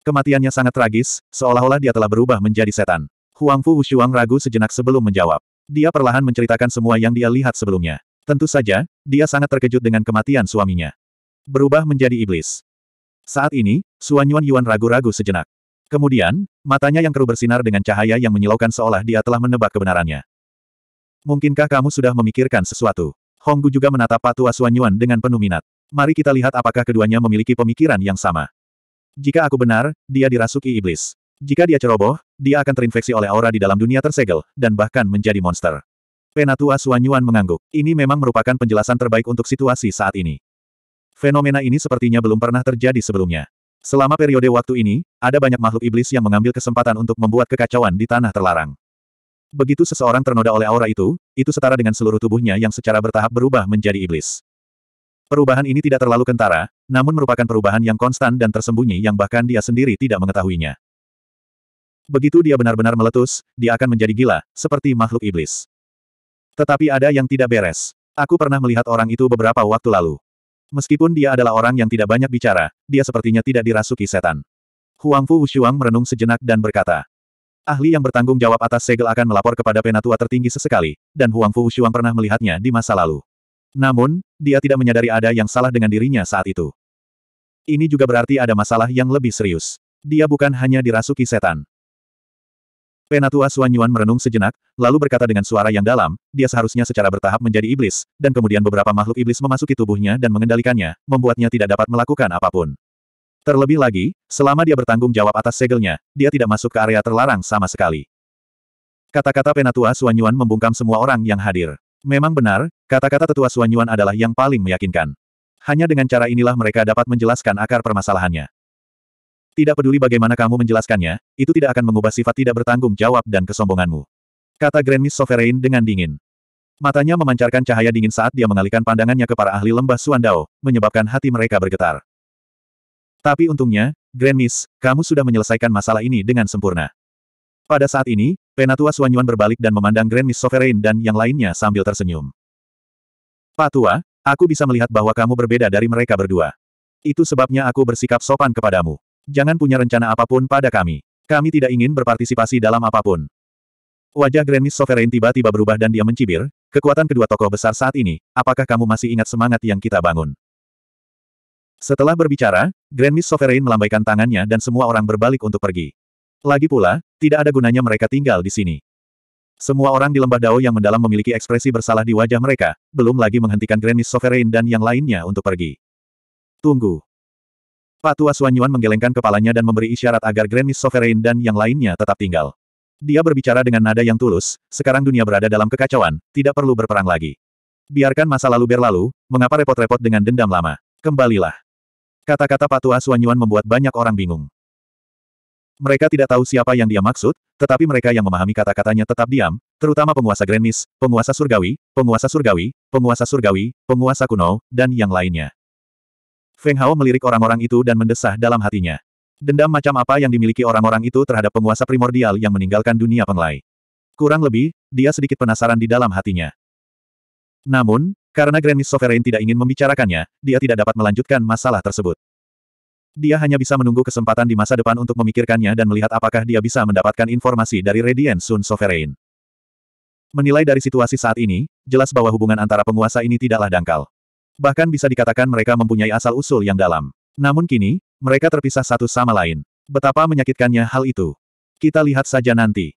Kematiannya sangat tragis, seolah-olah dia telah berubah menjadi setan. Huang Fu Wushuang ragu sejenak sebelum menjawab. Dia perlahan menceritakan semua yang dia lihat sebelumnya. Tentu saja, dia sangat terkejut dengan kematian suaminya. Berubah menjadi iblis. Saat ini, Suan Yuan Yuan ragu-ragu sejenak. Kemudian, matanya yang keruh bersinar dengan cahaya yang menyilaukan seolah dia telah menebak kebenarannya. Mungkinkah kamu sudah memikirkan sesuatu? Honggu juga menatap Patua Suan Yuan dengan penuh minat. Mari kita lihat apakah keduanya memiliki pemikiran yang sama. Jika aku benar, dia dirasuki iblis. Jika dia ceroboh, dia akan terinfeksi oleh aura di dalam dunia tersegel, dan bahkan menjadi monster. Penatua Suanyuan mengangguk. Ini memang merupakan penjelasan terbaik untuk situasi saat ini. Fenomena ini sepertinya belum pernah terjadi sebelumnya. Selama periode waktu ini, ada banyak makhluk iblis yang mengambil kesempatan untuk membuat kekacauan di tanah terlarang. Begitu seseorang ternoda oleh aura itu, itu setara dengan seluruh tubuhnya yang secara bertahap berubah menjadi iblis. Perubahan ini tidak terlalu kentara, namun merupakan perubahan yang konstan dan tersembunyi yang bahkan dia sendiri tidak mengetahuinya. Begitu dia benar-benar meletus, dia akan menjadi gila, seperti makhluk iblis. Tetapi ada yang tidak beres. Aku pernah melihat orang itu beberapa waktu lalu. Meskipun dia adalah orang yang tidak banyak bicara, dia sepertinya tidak dirasuki setan. Huang Fu Wushuang merenung sejenak dan berkata, Ahli yang bertanggung jawab atas segel akan melapor kepada penatua tertinggi sesekali, dan Huang Fu Wushuang pernah melihatnya di masa lalu. Namun, dia tidak menyadari ada yang salah dengan dirinya saat itu. Ini juga berarti ada masalah yang lebih serius. Dia bukan hanya dirasuki setan. Penatua Suan Yuan merenung sejenak, lalu berkata dengan suara yang dalam, dia seharusnya secara bertahap menjadi iblis, dan kemudian beberapa makhluk iblis memasuki tubuhnya dan mengendalikannya, membuatnya tidak dapat melakukan apapun. Terlebih lagi, selama dia bertanggung jawab atas segelnya, dia tidak masuk ke area terlarang sama sekali. Kata-kata Penatua Suan Yuan membungkam semua orang yang hadir. Memang benar, kata-kata tetua Suan Yuan adalah yang paling meyakinkan. Hanya dengan cara inilah mereka dapat menjelaskan akar permasalahannya. Tidak peduli bagaimana kamu menjelaskannya, itu tidak akan mengubah sifat tidak bertanggung jawab dan kesombonganmu. Kata Grand Miss Sovereign dengan dingin. Matanya memancarkan cahaya dingin saat dia mengalihkan pandangannya ke para ahli lembah Suandao, menyebabkan hati mereka bergetar. Tapi untungnya, Grand Miss, kamu sudah menyelesaikan masalah ini dengan sempurna. Pada saat ini, Penatua Suanyuan berbalik dan memandang Grand Miss Sovereign dan yang lainnya sambil tersenyum. Patua, aku bisa melihat bahwa kamu berbeda dari mereka berdua. Itu sebabnya aku bersikap sopan kepadamu. Jangan punya rencana apapun pada kami. Kami tidak ingin berpartisipasi dalam apapun. Wajah Grand Miss Sovereign tiba-tiba berubah dan dia mencibir, kekuatan kedua tokoh besar saat ini, apakah kamu masih ingat semangat yang kita bangun? Setelah berbicara, Grand Miss Sovereign melambaikan tangannya dan semua orang berbalik untuk pergi. Lagi pula, tidak ada gunanya mereka tinggal di sini. Semua orang di lembah Dao yang mendalam memiliki ekspresi bersalah di wajah mereka, belum lagi menghentikan Grand Miss Sovereign dan yang lainnya untuk pergi. Tunggu. Patua Suanyuan menggelengkan kepalanya dan memberi isyarat agar Grand Miss Sovereign dan yang lainnya tetap tinggal. Dia berbicara dengan nada yang tulus, sekarang dunia berada dalam kekacauan, tidak perlu berperang lagi. Biarkan masa lalu berlalu, mengapa repot-repot dengan dendam lama. Kembalilah. Kata-kata Patua Suanyuan membuat banyak orang bingung. Mereka tidak tahu siapa yang dia maksud, tetapi mereka yang memahami kata-katanya tetap diam, terutama penguasa Grand Miss, penguasa surgawi, penguasa surgawi, penguasa surgawi, penguasa kuno, dan yang lainnya. Feng Hao melirik orang-orang itu dan mendesah dalam hatinya. Dendam macam apa yang dimiliki orang-orang itu terhadap penguasa primordial yang meninggalkan dunia penglai. Kurang lebih, dia sedikit penasaran di dalam hatinya. Namun, karena Grand Miss Sovereign tidak ingin membicarakannya, dia tidak dapat melanjutkan masalah tersebut. Dia hanya bisa menunggu kesempatan di masa depan untuk memikirkannya dan melihat apakah dia bisa mendapatkan informasi dari Radiant Sun Sovereign. Menilai dari situasi saat ini, jelas bahwa hubungan antara penguasa ini tidaklah dangkal. Bahkan bisa dikatakan mereka mempunyai asal-usul yang dalam. Namun kini, mereka terpisah satu sama lain. Betapa menyakitkannya hal itu. Kita lihat saja nanti.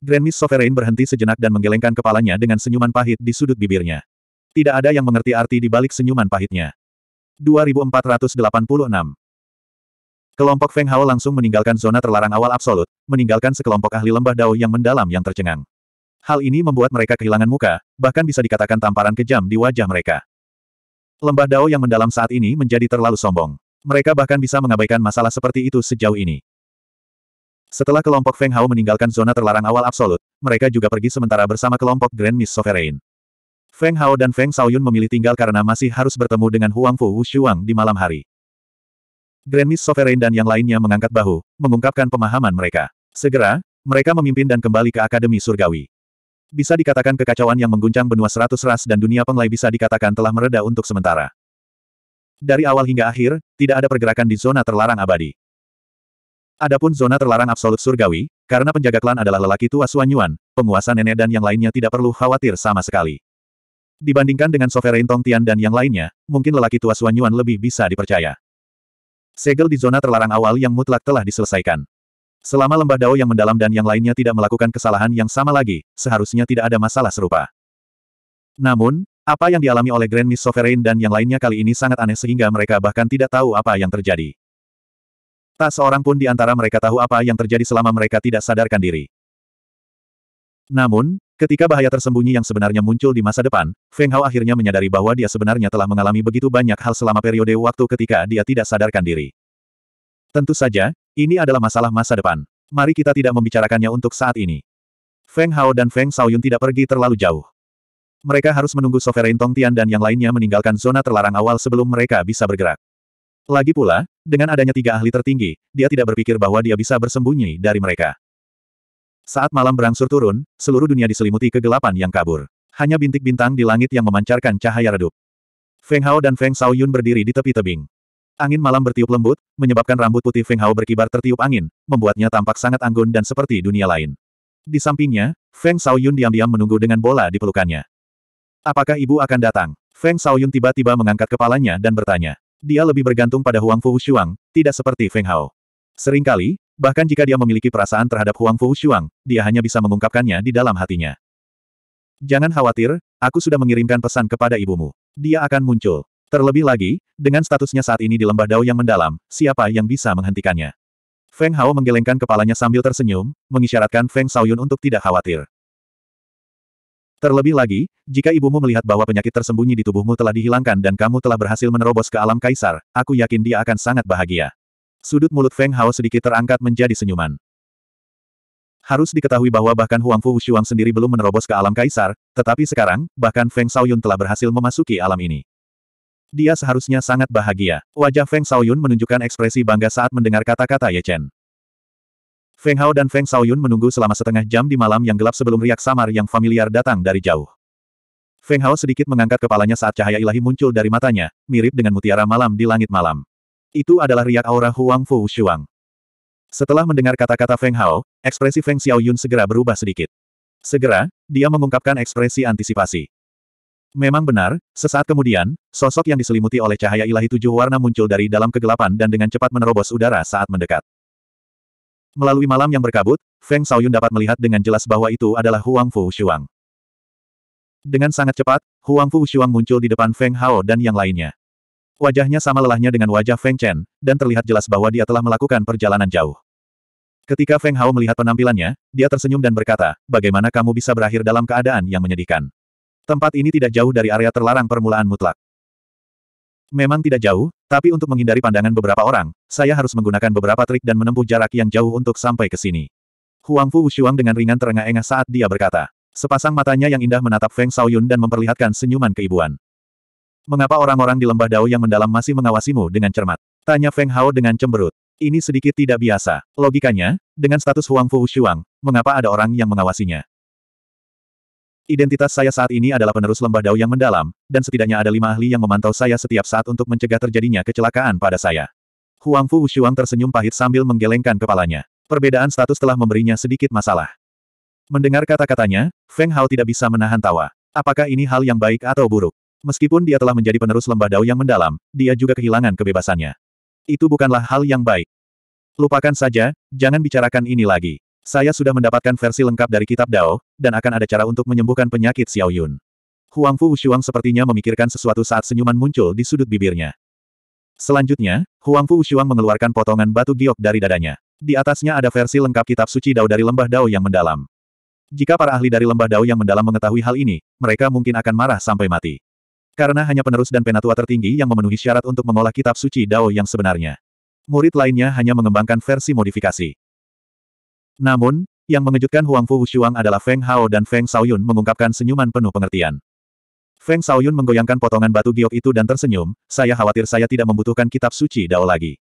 Grand Miss Sovereign berhenti sejenak dan menggelengkan kepalanya dengan senyuman pahit di sudut bibirnya. Tidak ada yang mengerti arti di balik senyuman pahitnya. 2486 Kelompok Feng Hao langsung meninggalkan zona terlarang awal absolut, meninggalkan sekelompok ahli lembah Dao yang mendalam yang tercengang. Hal ini membuat mereka kehilangan muka, bahkan bisa dikatakan tamparan kejam di wajah mereka. Lembah Dao yang mendalam saat ini menjadi terlalu sombong. Mereka bahkan bisa mengabaikan masalah seperti itu sejauh ini. Setelah kelompok Feng Hao meninggalkan zona terlarang awal absolut, mereka juga pergi sementara bersama kelompok Grand Miss Sovereign. Feng Hao dan Feng Saoyun memilih tinggal karena masih harus bertemu dengan Huang Fu Wushuang di malam hari. Grand Miss Sovereign dan yang lainnya mengangkat bahu, mengungkapkan pemahaman mereka. Segera, mereka memimpin dan kembali ke Akademi Surgawi. Bisa dikatakan kekacauan yang mengguncang benua seratus ras dan dunia penglai bisa dikatakan telah mereda untuk sementara. Dari awal hingga akhir, tidak ada pergerakan di zona terlarang abadi. Adapun zona terlarang absolut surgawi, karena penjaga klan adalah lelaki tua Suanyuan, penguasa nenek dan yang lainnya tidak perlu khawatir sama sekali. Dibandingkan dengan Sovereign Tong Tian dan yang lainnya, mungkin lelaki tua Suanyuan lebih bisa dipercaya. Segel di zona terlarang awal yang mutlak telah diselesaikan. Selama lembah Dao yang mendalam dan yang lainnya tidak melakukan kesalahan yang sama lagi, seharusnya tidak ada masalah serupa. Namun, apa yang dialami oleh Grand Miss Sovereign dan yang lainnya kali ini sangat aneh sehingga mereka bahkan tidak tahu apa yang terjadi. Tak seorang pun di antara mereka tahu apa yang terjadi selama mereka tidak sadarkan diri. Namun, ketika bahaya tersembunyi yang sebenarnya muncul di masa depan, Feng Hao akhirnya menyadari bahwa dia sebenarnya telah mengalami begitu banyak hal selama periode waktu ketika dia tidak sadarkan diri. Tentu saja, ini adalah masalah masa depan. Mari kita tidak membicarakannya untuk saat ini. Feng Hao dan Feng Shaoyun tidak pergi terlalu jauh. Mereka harus menunggu Sovereign Tian dan yang lainnya meninggalkan zona terlarang awal sebelum mereka bisa bergerak. Lagi pula, dengan adanya tiga ahli tertinggi, dia tidak berpikir bahwa dia bisa bersembunyi dari mereka. Saat malam berangsur turun, seluruh dunia diselimuti kegelapan yang kabur. Hanya bintik bintang di langit yang memancarkan cahaya redup. Feng Hao dan Feng Shaoyun berdiri di tepi tebing. Angin malam bertiup lembut, menyebabkan rambut putih Feng Hao berkibar tertiup angin, membuatnya tampak sangat anggun dan seperti dunia lain. Di sampingnya, Feng Shaoyun diam-diam menunggu dengan bola di pelukannya. Apakah ibu akan datang? Feng Shaoyun tiba-tiba mengangkat kepalanya dan bertanya. Dia lebih bergantung pada Huang Fu Fuhushuang, tidak seperti Feng Hao. Seringkali, bahkan jika dia memiliki perasaan terhadap Huang Fu Fuhushuang, dia hanya bisa mengungkapkannya di dalam hatinya. Jangan khawatir, aku sudah mengirimkan pesan kepada ibumu. Dia akan muncul. Terlebih lagi, dengan statusnya saat ini di lembah dao yang mendalam, siapa yang bisa menghentikannya? Feng Hao menggelengkan kepalanya sambil tersenyum, mengisyaratkan Feng Shaoyun untuk tidak khawatir. Terlebih lagi, jika ibumu melihat bahwa penyakit tersembunyi di tubuhmu telah dihilangkan dan kamu telah berhasil menerobos ke alam kaisar, aku yakin dia akan sangat bahagia. Sudut mulut Feng Hao sedikit terangkat menjadi senyuman. Harus diketahui bahwa bahkan Huang Fu Hushuang sendiri belum menerobos ke alam kaisar, tetapi sekarang, bahkan Feng Shaoyun telah berhasil memasuki alam ini. Dia seharusnya sangat bahagia. Wajah Feng Shaoyun menunjukkan ekspresi bangga saat mendengar kata-kata Ye Chen. Feng Hao dan Feng Shaoyun menunggu selama setengah jam di malam yang gelap sebelum riak samar yang familiar datang dari jauh. Feng Hao sedikit mengangkat kepalanya saat cahaya ilahi muncul dari matanya, mirip dengan mutiara malam di langit malam. Itu adalah riak aura Huang Fu Shuang. Setelah mendengar kata-kata Feng Hao, ekspresi Feng Xiaoyun segera berubah sedikit. Segera, dia mengungkapkan ekspresi antisipasi. Memang benar, sesaat kemudian, sosok yang diselimuti oleh cahaya ilahi tujuh warna muncul dari dalam kegelapan dan dengan cepat menerobos udara saat mendekat. Melalui malam yang berkabut, Feng Shaoyun dapat melihat dengan jelas bahwa itu adalah Huang Fu Shuang. Dengan sangat cepat, Huang Fu Shuang muncul di depan Feng Hao dan yang lainnya. Wajahnya sama lelahnya dengan wajah Feng Chen, dan terlihat jelas bahwa dia telah melakukan perjalanan jauh. Ketika Feng Hao melihat penampilannya, dia tersenyum dan berkata, bagaimana kamu bisa berakhir dalam keadaan yang menyedihkan? Tempat ini tidak jauh dari area terlarang permulaan mutlak. Memang tidak jauh, tapi untuk menghindari pandangan beberapa orang, saya harus menggunakan beberapa trik dan menempuh jarak yang jauh untuk sampai ke sini. Huang Fu Wushuang dengan ringan terengah-engah saat dia berkata. Sepasang matanya yang indah menatap Feng Shaoyun dan memperlihatkan senyuman keibuan. Mengapa orang-orang di lembah Dao yang mendalam masih mengawasimu dengan cermat? Tanya Feng Hao dengan cemberut. Ini sedikit tidak biasa. Logikanya, dengan status Huang Fu Wushuang, mengapa ada orang yang mengawasinya? Identitas saya saat ini adalah penerus lembah dao yang mendalam, dan setidaknya ada lima ahli yang memantau saya setiap saat untuk mencegah terjadinya kecelakaan pada saya. Huang Fu Wushuang tersenyum pahit sambil menggelengkan kepalanya. Perbedaan status telah memberinya sedikit masalah. Mendengar kata-katanya, Feng Hao tidak bisa menahan tawa. Apakah ini hal yang baik atau buruk? Meskipun dia telah menjadi penerus lembah dao yang mendalam, dia juga kehilangan kebebasannya. Itu bukanlah hal yang baik. Lupakan saja, jangan bicarakan ini lagi. Saya sudah mendapatkan versi lengkap dari kitab Dao, dan akan ada cara untuk menyembuhkan penyakit Xiao Yun. Huang Fu Wuxuang sepertinya memikirkan sesuatu saat senyuman muncul di sudut bibirnya. Selanjutnya, Huang Fu Wuxuang mengeluarkan potongan batu giok dari dadanya. Di atasnya ada versi lengkap kitab suci Dao dari lembah Dao yang mendalam. Jika para ahli dari lembah Dao yang mendalam mengetahui hal ini, mereka mungkin akan marah sampai mati. Karena hanya penerus dan penatua tertinggi yang memenuhi syarat untuk mengolah kitab suci Dao yang sebenarnya. Murid lainnya hanya mengembangkan versi modifikasi. Namun, yang mengejutkan Huang Fu Wushuang adalah Feng Hao dan Feng Saoyun mengungkapkan senyuman penuh pengertian. Feng Saoyun menggoyangkan potongan batu giok itu dan tersenyum, saya khawatir saya tidak membutuhkan kitab suci Dao lagi.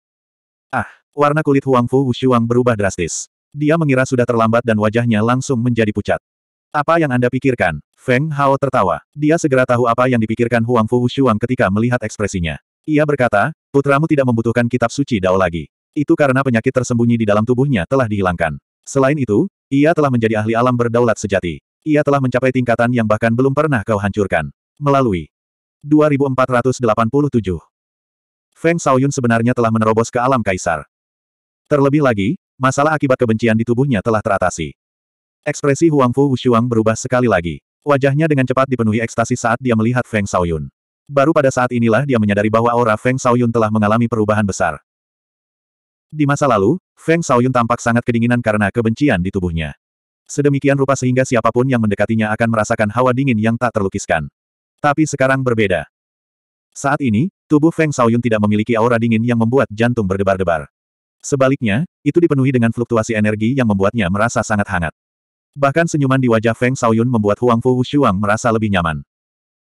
Ah, warna kulit Huang Fu Wushuang berubah drastis. Dia mengira sudah terlambat dan wajahnya langsung menjadi pucat. Apa yang Anda pikirkan? Feng Hao tertawa. Dia segera tahu apa yang dipikirkan Huang Fu Wushuang ketika melihat ekspresinya. Ia berkata, putramu tidak membutuhkan kitab suci Dao lagi. Itu karena penyakit tersembunyi di dalam tubuhnya telah dihilangkan. Selain itu, ia telah menjadi ahli alam berdaulat sejati. Ia telah mencapai tingkatan yang bahkan belum pernah kau hancurkan. Melalui 2487. Feng Shaoyun sebenarnya telah menerobos ke alam kaisar. Terlebih lagi, masalah akibat kebencian di tubuhnya telah teratasi. Ekspresi Huang Fu Wushuang berubah sekali lagi. Wajahnya dengan cepat dipenuhi ekstasi saat dia melihat Feng Shaoyun. Baru pada saat inilah dia menyadari bahwa aura Feng Shaoyun telah mengalami perubahan besar. Di masa lalu, Feng Shaoyun tampak sangat kedinginan karena kebencian di tubuhnya. Sedemikian rupa sehingga siapapun yang mendekatinya akan merasakan hawa dingin yang tak terlukiskan. Tapi sekarang berbeda. Saat ini, tubuh Feng Shaoyun tidak memiliki aura dingin yang membuat jantung berdebar-debar. Sebaliknya, itu dipenuhi dengan fluktuasi energi yang membuatnya merasa sangat hangat. Bahkan senyuman di wajah Feng Shaoyun membuat Huang Fu Shuang merasa lebih nyaman.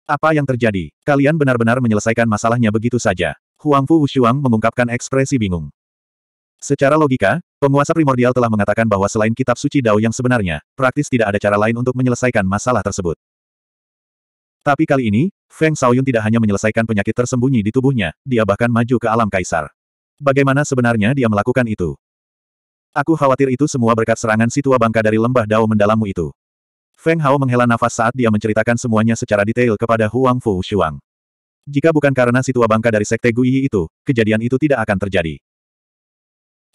Apa yang terjadi? Kalian benar-benar menyelesaikan masalahnya begitu saja. Huang Fu Shuang mengungkapkan ekspresi bingung. Secara logika, penguasa primordial telah mengatakan bahwa selain kitab suci Dao yang sebenarnya, praktis tidak ada cara lain untuk menyelesaikan masalah tersebut. Tapi kali ini, Feng Shaoyun tidak hanya menyelesaikan penyakit tersembunyi di tubuhnya, dia bahkan maju ke alam kaisar. Bagaimana sebenarnya dia melakukan itu? Aku khawatir itu semua berkat serangan si tua bangka dari lembah Dao mendalammu itu. Feng Hao menghela nafas saat dia menceritakan semuanya secara detail kepada Huang Fu Shuang. Jika bukan karena si tua bangka dari Sekte Guiyi itu, kejadian itu tidak akan terjadi.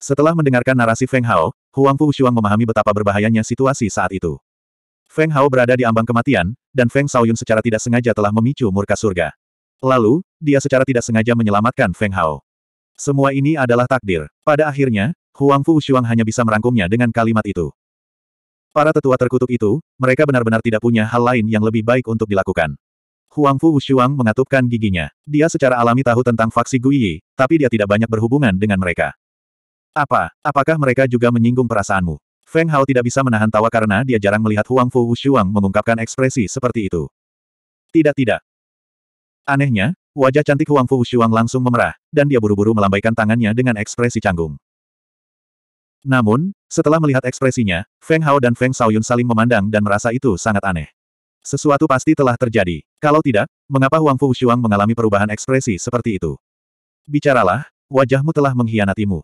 Setelah mendengarkan narasi Feng Hao, Huang Fu Shuang memahami betapa berbahayanya situasi saat itu. Feng Hao berada di ambang kematian, dan Feng Shaoyun secara tidak sengaja telah memicu murka surga. Lalu, dia secara tidak sengaja menyelamatkan Feng Hao. Semua ini adalah takdir. Pada akhirnya, Huang Fu Shuang hanya bisa merangkumnya dengan kalimat itu. Para tetua terkutuk itu, mereka benar-benar tidak punya hal lain yang lebih baik untuk dilakukan. Huang Fu Shuang mengatupkan giginya. Dia secara alami tahu tentang faksi Guiyi, tapi dia tidak banyak berhubungan dengan mereka. Apa, apakah mereka juga menyinggung perasaanmu? Feng Hao tidak bisa menahan tawa karena dia jarang melihat Huang Fu Wushuang mengungkapkan ekspresi seperti itu. Tidak-tidak. Anehnya, wajah cantik Huang Fu Wushuang langsung memerah, dan dia buru-buru melambaikan tangannya dengan ekspresi canggung. Namun, setelah melihat ekspresinya, Feng Hao dan Feng Shaoyun saling memandang dan merasa itu sangat aneh. Sesuatu pasti telah terjadi. Kalau tidak, mengapa Huang Fu Wushuang mengalami perubahan ekspresi seperti itu? Bicaralah, wajahmu telah mengkhianatimu.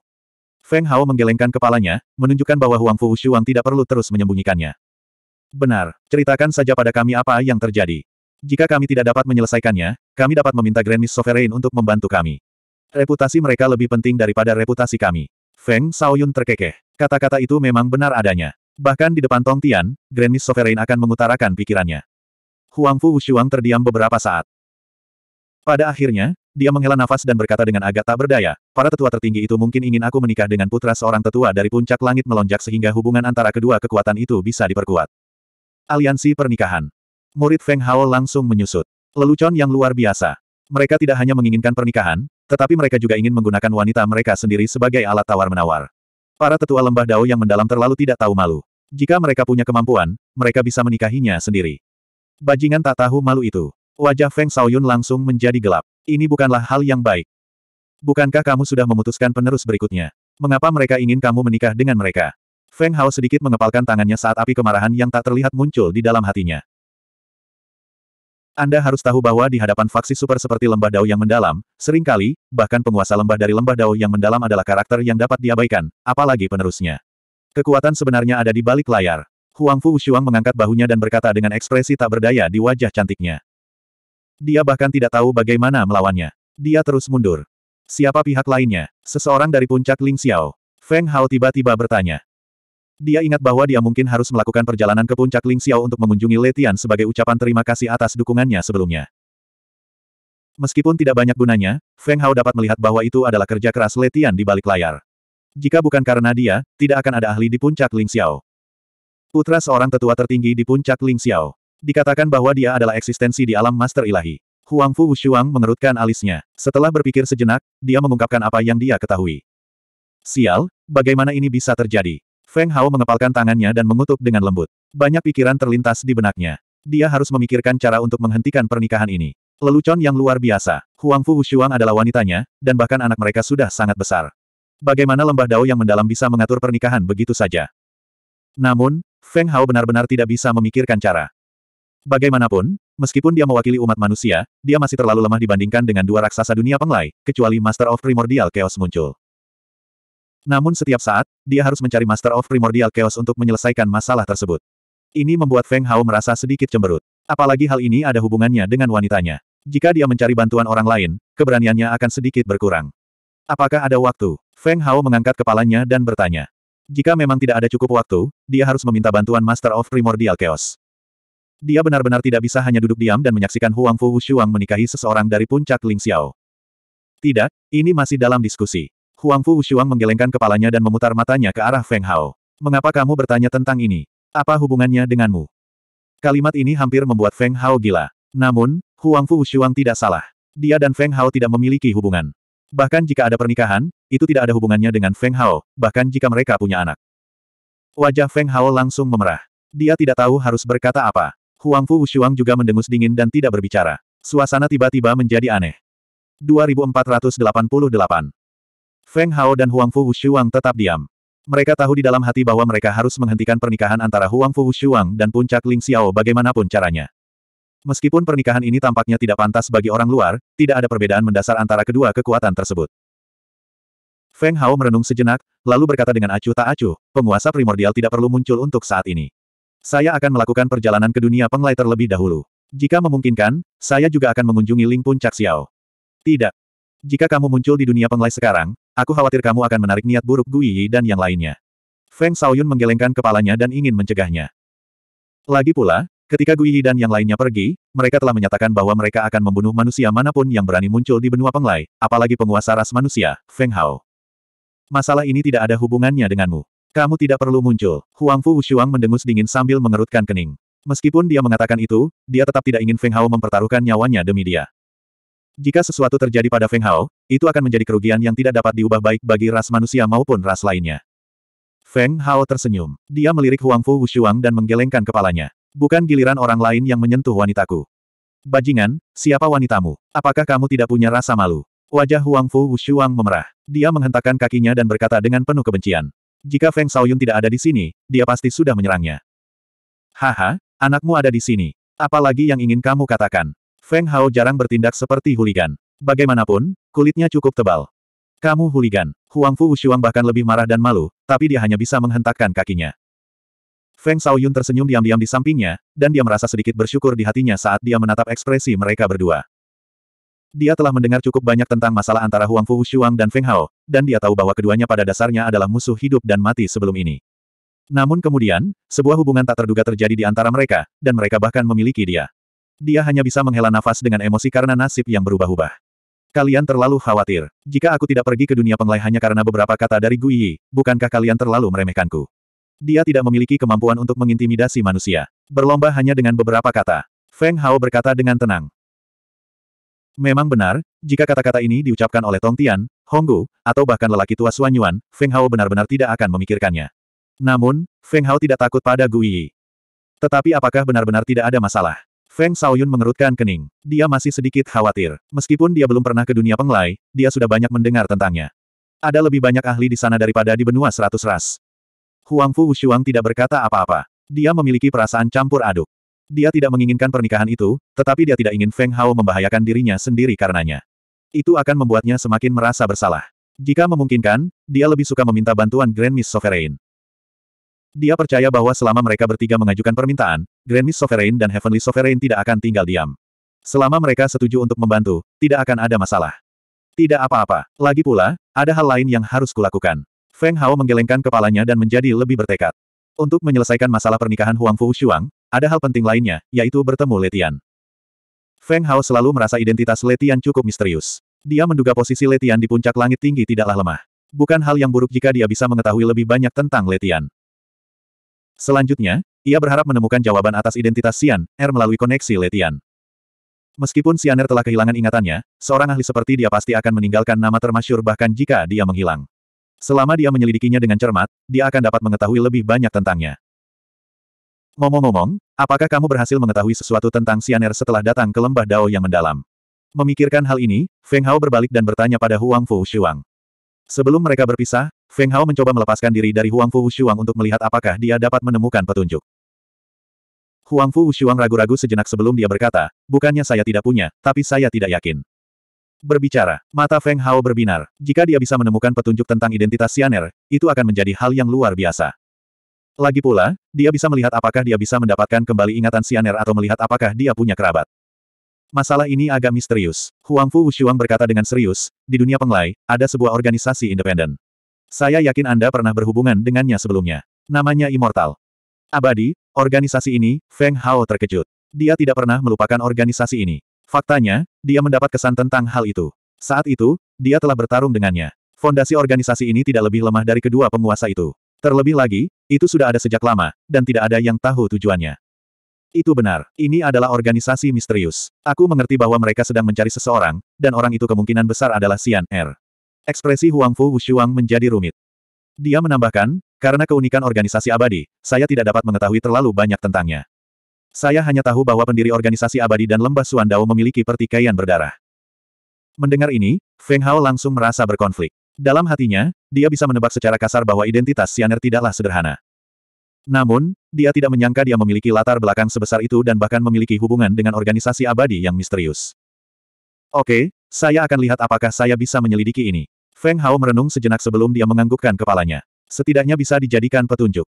Feng Hao menggelengkan kepalanya, menunjukkan bahwa Huang Fu Shuang tidak perlu terus menyembunyikannya. Benar, ceritakan saja pada kami apa yang terjadi. Jika kami tidak dapat menyelesaikannya, kami dapat meminta Grand Miss Sovereign untuk membantu kami. Reputasi mereka lebih penting daripada reputasi kami. Feng Shaoyun terkekeh. Kata-kata itu memang benar adanya. Bahkan di depan Tong Tian, Grand Miss Sovereign akan mengutarakan pikirannya. Huang Fu Shuang terdiam beberapa saat. Pada akhirnya, dia menghela nafas dan berkata dengan agak tak berdaya, para tetua tertinggi itu mungkin ingin aku menikah dengan putra seorang tetua dari puncak langit melonjak sehingga hubungan antara kedua kekuatan itu bisa diperkuat. Aliansi Pernikahan Murid Feng Hao langsung menyusut. Lelucon yang luar biasa. Mereka tidak hanya menginginkan pernikahan, tetapi mereka juga ingin menggunakan wanita mereka sendiri sebagai alat tawar-menawar. Para tetua lembah Dao yang mendalam terlalu tidak tahu malu. Jika mereka punya kemampuan, mereka bisa menikahinya sendiri. Bajingan tak tahu malu itu. Wajah Feng Shaoyun langsung menjadi gelap. Ini bukanlah hal yang baik. Bukankah kamu sudah memutuskan penerus berikutnya? Mengapa mereka ingin kamu menikah dengan mereka? Feng Hao sedikit mengepalkan tangannya saat api kemarahan yang tak terlihat muncul di dalam hatinya. Anda harus tahu bahwa di hadapan faksi super seperti lembah dao yang mendalam, seringkali, bahkan penguasa lembah dari lembah dao yang mendalam adalah karakter yang dapat diabaikan, apalagi penerusnya. Kekuatan sebenarnya ada di balik layar. Huang Fu Shuang mengangkat bahunya dan berkata dengan ekspresi tak berdaya di wajah cantiknya. Dia bahkan tidak tahu bagaimana melawannya. Dia terus mundur. Siapa pihak lainnya? Seseorang dari puncak Ling Xiao. Feng Hao tiba-tiba bertanya. Dia ingat bahwa dia mungkin harus melakukan perjalanan ke puncak Ling Xiao untuk mengunjungi Letian sebagai ucapan terima kasih atas dukungannya sebelumnya. Meskipun tidak banyak gunanya, Feng Hao dapat melihat bahwa itu adalah kerja keras Letian di balik layar. Jika bukan karena dia, tidak akan ada ahli di puncak Ling Xiao. Putra seorang tetua tertinggi di puncak Ling Xiao. Dikatakan bahwa dia adalah eksistensi di alam master ilahi. Huang Fu Wushuang mengerutkan alisnya. Setelah berpikir sejenak, dia mengungkapkan apa yang dia ketahui. Sial, bagaimana ini bisa terjadi? Feng Hao mengepalkan tangannya dan mengutuk dengan lembut. Banyak pikiran terlintas di benaknya. Dia harus memikirkan cara untuk menghentikan pernikahan ini. Lelucon yang luar biasa. Huang Fu Wushuang adalah wanitanya, dan bahkan anak mereka sudah sangat besar. Bagaimana lembah dao yang mendalam bisa mengatur pernikahan begitu saja? Namun, Feng Hao benar-benar tidak bisa memikirkan cara. Bagaimanapun, meskipun dia mewakili umat manusia, dia masih terlalu lemah dibandingkan dengan dua raksasa dunia penglai, kecuali Master of Primordial Chaos muncul. Namun setiap saat, dia harus mencari Master of Primordial Chaos untuk menyelesaikan masalah tersebut. Ini membuat Feng Hao merasa sedikit cemberut. Apalagi hal ini ada hubungannya dengan wanitanya. Jika dia mencari bantuan orang lain, keberaniannya akan sedikit berkurang. Apakah ada waktu? Feng Hao mengangkat kepalanya dan bertanya. Jika memang tidak ada cukup waktu, dia harus meminta bantuan Master of Primordial Chaos. Dia benar-benar tidak bisa hanya duduk diam dan menyaksikan Huang Fu Wushuang menikahi seseorang dari puncak Ling Xiao. Tidak, ini masih dalam diskusi. Huang Fu Wushuang menggelengkan kepalanya dan memutar matanya ke arah Feng Hao. Mengapa kamu bertanya tentang ini? Apa hubungannya denganmu? Kalimat ini hampir membuat Feng Hao gila. Namun, Huang Fu Wushuang tidak salah. Dia dan Feng Hao tidak memiliki hubungan. Bahkan jika ada pernikahan, itu tidak ada hubungannya dengan Feng Hao, bahkan jika mereka punya anak. Wajah Feng Hao langsung memerah. Dia tidak tahu harus berkata apa. Huang Fu Wushuang juga mendengus dingin dan tidak berbicara. Suasana tiba-tiba menjadi aneh. 2488 Feng Hao dan Huang Fu Wushuang tetap diam. Mereka tahu di dalam hati bahwa mereka harus menghentikan pernikahan antara Huang Fu Wushuang dan puncak Ling Xiao bagaimanapun caranya. Meskipun pernikahan ini tampaknya tidak pantas bagi orang luar, tidak ada perbedaan mendasar antara kedua kekuatan tersebut. Feng Hao merenung sejenak, lalu berkata dengan acuh tak acuh, penguasa primordial tidak perlu muncul untuk saat ini. Saya akan melakukan perjalanan ke dunia penglai terlebih dahulu. Jika memungkinkan, saya juga akan mengunjungi Ling Puncak Xiao. Tidak. Jika kamu muncul di dunia penglai sekarang, aku khawatir kamu akan menarik niat buruk Gui Yi dan yang lainnya. Feng Shaoyun menggelengkan kepalanya dan ingin mencegahnya. Lagi pula, ketika Gui Yi dan yang lainnya pergi, mereka telah menyatakan bahwa mereka akan membunuh manusia manapun yang berani muncul di benua penglai, apalagi penguasa ras manusia, Feng Hao. Masalah ini tidak ada hubungannya denganmu. Kamu tidak perlu muncul. Huang Fu Wushuang mendengus dingin sambil mengerutkan kening. Meskipun dia mengatakan itu, dia tetap tidak ingin Feng Hao mempertaruhkan nyawanya demi dia. Jika sesuatu terjadi pada Feng Hao, itu akan menjadi kerugian yang tidak dapat diubah baik bagi ras manusia maupun ras lainnya. Feng Hao tersenyum. Dia melirik Huang Fu Wushuang dan menggelengkan kepalanya. Bukan giliran orang lain yang menyentuh wanitaku. Bajingan, siapa wanitamu? Apakah kamu tidak punya rasa malu? Wajah Huang Fu Wushuang memerah. Dia menghentakkan kakinya dan berkata dengan penuh kebencian. Jika Feng Shaoyun tidak ada di sini, dia pasti sudah menyerangnya. Haha, anakmu ada di sini. Apalagi yang ingin kamu katakan. Feng Hao jarang bertindak seperti huligan. Bagaimanapun, kulitnya cukup tebal. Kamu huligan. Huang Fu Wushuang bahkan lebih marah dan malu, tapi dia hanya bisa menghentakkan kakinya. Feng Shaoyun tersenyum diam-diam di sampingnya, dan dia merasa sedikit bersyukur di hatinya saat dia menatap ekspresi mereka berdua. Dia telah mendengar cukup banyak tentang masalah antara Huang Fu Shuang dan Feng Hao, dan dia tahu bahwa keduanya pada dasarnya adalah musuh hidup dan mati sebelum ini. Namun kemudian, sebuah hubungan tak terduga terjadi di antara mereka, dan mereka bahkan memiliki dia. Dia hanya bisa menghela nafas dengan emosi karena nasib yang berubah-ubah. Kalian terlalu khawatir. Jika aku tidak pergi ke dunia penglai hanya karena beberapa kata dari Gu Yi, bukankah kalian terlalu meremehkanku? Dia tidak memiliki kemampuan untuk mengintimidasi manusia. Berlomba hanya dengan beberapa kata. Feng Hao berkata dengan tenang. Memang benar, jika kata-kata ini diucapkan oleh Tong Tian, Honggu, atau bahkan lelaki tua Suan Yuan, Feng Hao benar-benar tidak akan memikirkannya. Namun, Feng Hao tidak takut pada Gu Yi. Tetapi apakah benar-benar tidak ada masalah? Feng Shaoyun mengerutkan kening. Dia masih sedikit khawatir. Meskipun dia belum pernah ke dunia penglai, dia sudah banyak mendengar tentangnya. Ada lebih banyak ahli di sana daripada di benua seratus ras. Huang Fu Wushuang tidak berkata apa-apa. Dia memiliki perasaan campur aduk. Dia tidak menginginkan pernikahan itu, tetapi dia tidak ingin Feng Hao membahayakan dirinya sendiri karenanya. Itu akan membuatnya semakin merasa bersalah. Jika memungkinkan, dia lebih suka meminta bantuan Grand Miss Sovereign. Dia percaya bahwa selama mereka bertiga mengajukan permintaan, Grand Miss Sovereign dan Heavenly Sovereign tidak akan tinggal diam. Selama mereka setuju untuk membantu, tidak akan ada masalah. Tidak apa-apa. Lagi pula, ada hal lain yang harus kulakukan. Feng Hao menggelengkan kepalanya dan menjadi lebih bertekad. Untuk menyelesaikan masalah pernikahan Huang Fu Shuang, ada hal penting lainnya, yaitu bertemu Letian. Feng Hao selalu merasa identitas Letian cukup misterius. Dia menduga posisi Letian di puncak langit tinggi tidaklah lemah. Bukan hal yang buruk jika dia bisa mengetahui lebih banyak tentang Letian. Selanjutnya, ia berharap menemukan jawaban atas identitas Xian Er melalui koneksi Letian. Meskipun Xian Er telah kehilangan ingatannya, seorang ahli seperti dia pasti akan meninggalkan nama termasyur bahkan jika dia menghilang. Selama dia menyelidikinya dengan cermat, dia akan dapat mengetahui lebih banyak tentangnya. Momomomong, apakah kamu berhasil mengetahui sesuatu tentang Sianer setelah datang ke lembah Dao yang mendalam? Memikirkan hal ini, Feng Hao berbalik dan bertanya pada Huang Fu Shuang. Sebelum mereka berpisah, Feng Hao mencoba melepaskan diri dari Huang Fu Shuang untuk melihat apakah dia dapat menemukan petunjuk. Huang Fu Shuang ragu-ragu sejenak sebelum dia berkata, bukannya saya tidak punya, tapi saya tidak yakin. Berbicara, mata Feng Hao berbinar. Jika dia bisa menemukan petunjuk tentang identitas Sianer, itu akan menjadi hal yang luar biasa. Lagi pula, dia bisa melihat apakah dia bisa mendapatkan kembali ingatan Sianer atau melihat apakah dia punya kerabat. Masalah ini agak misterius. Huang Fu Wushuang berkata dengan serius, di dunia penglai, ada sebuah organisasi independen. Saya yakin Anda pernah berhubungan dengannya sebelumnya. Namanya Immortal. Abadi, organisasi ini, Feng Hao terkejut. Dia tidak pernah melupakan organisasi ini. Faktanya, dia mendapat kesan tentang hal itu. Saat itu, dia telah bertarung dengannya. Fondasi organisasi ini tidak lebih lemah dari kedua penguasa itu. Terlebih lagi, itu sudah ada sejak lama, dan tidak ada yang tahu tujuannya. Itu benar, ini adalah organisasi misterius. Aku mengerti bahwa mereka sedang mencari seseorang, dan orang itu kemungkinan besar adalah Xian Er. Ekspresi Huang Fu Wushuang menjadi rumit. Dia menambahkan, karena keunikan organisasi abadi, saya tidak dapat mengetahui terlalu banyak tentangnya. Saya hanya tahu bahwa pendiri organisasi abadi dan lembah Suandao memiliki pertikaian berdarah. Mendengar ini, Feng Hao langsung merasa berkonflik. Dalam hatinya, dia bisa menebak secara kasar bahwa identitas Sianer tidaklah sederhana. Namun, dia tidak menyangka dia memiliki latar belakang sebesar itu dan bahkan memiliki hubungan dengan organisasi abadi yang misterius. Oke, saya akan lihat apakah saya bisa menyelidiki ini. Feng Hao merenung sejenak sebelum dia menganggukkan kepalanya. Setidaknya bisa dijadikan petunjuk.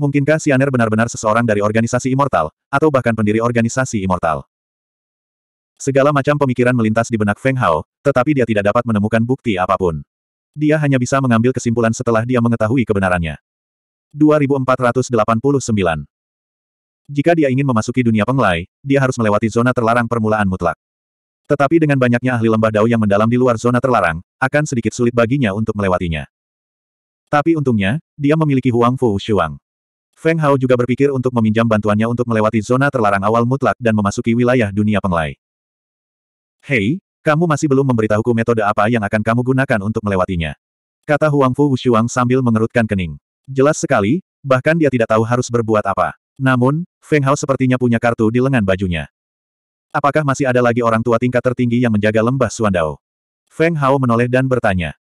Mungkinkah Sianer benar-benar seseorang dari organisasi immortal, atau bahkan pendiri organisasi immortal? Segala macam pemikiran melintas di benak Feng Hao, tetapi dia tidak dapat menemukan bukti apapun. Dia hanya bisa mengambil kesimpulan setelah dia mengetahui kebenarannya. 2489 Jika dia ingin memasuki dunia penglai, dia harus melewati zona terlarang permulaan mutlak. Tetapi dengan banyaknya ahli lembah dao yang mendalam di luar zona terlarang, akan sedikit sulit baginya untuk melewatinya. Tapi untungnya, dia memiliki Huang Fu Shuang. Feng Hao juga berpikir untuk meminjam bantuannya untuk melewati zona terlarang awal mutlak dan memasuki wilayah dunia penglai. Hei, kamu masih belum memberitahuku metode apa yang akan kamu gunakan untuk melewatinya. Kata Huang Fu Wushuang sambil mengerutkan kening. Jelas sekali, bahkan dia tidak tahu harus berbuat apa. Namun, Feng Hao sepertinya punya kartu di lengan bajunya. Apakah masih ada lagi orang tua tingkat tertinggi yang menjaga lembah Suandao? Feng Hao menoleh dan bertanya.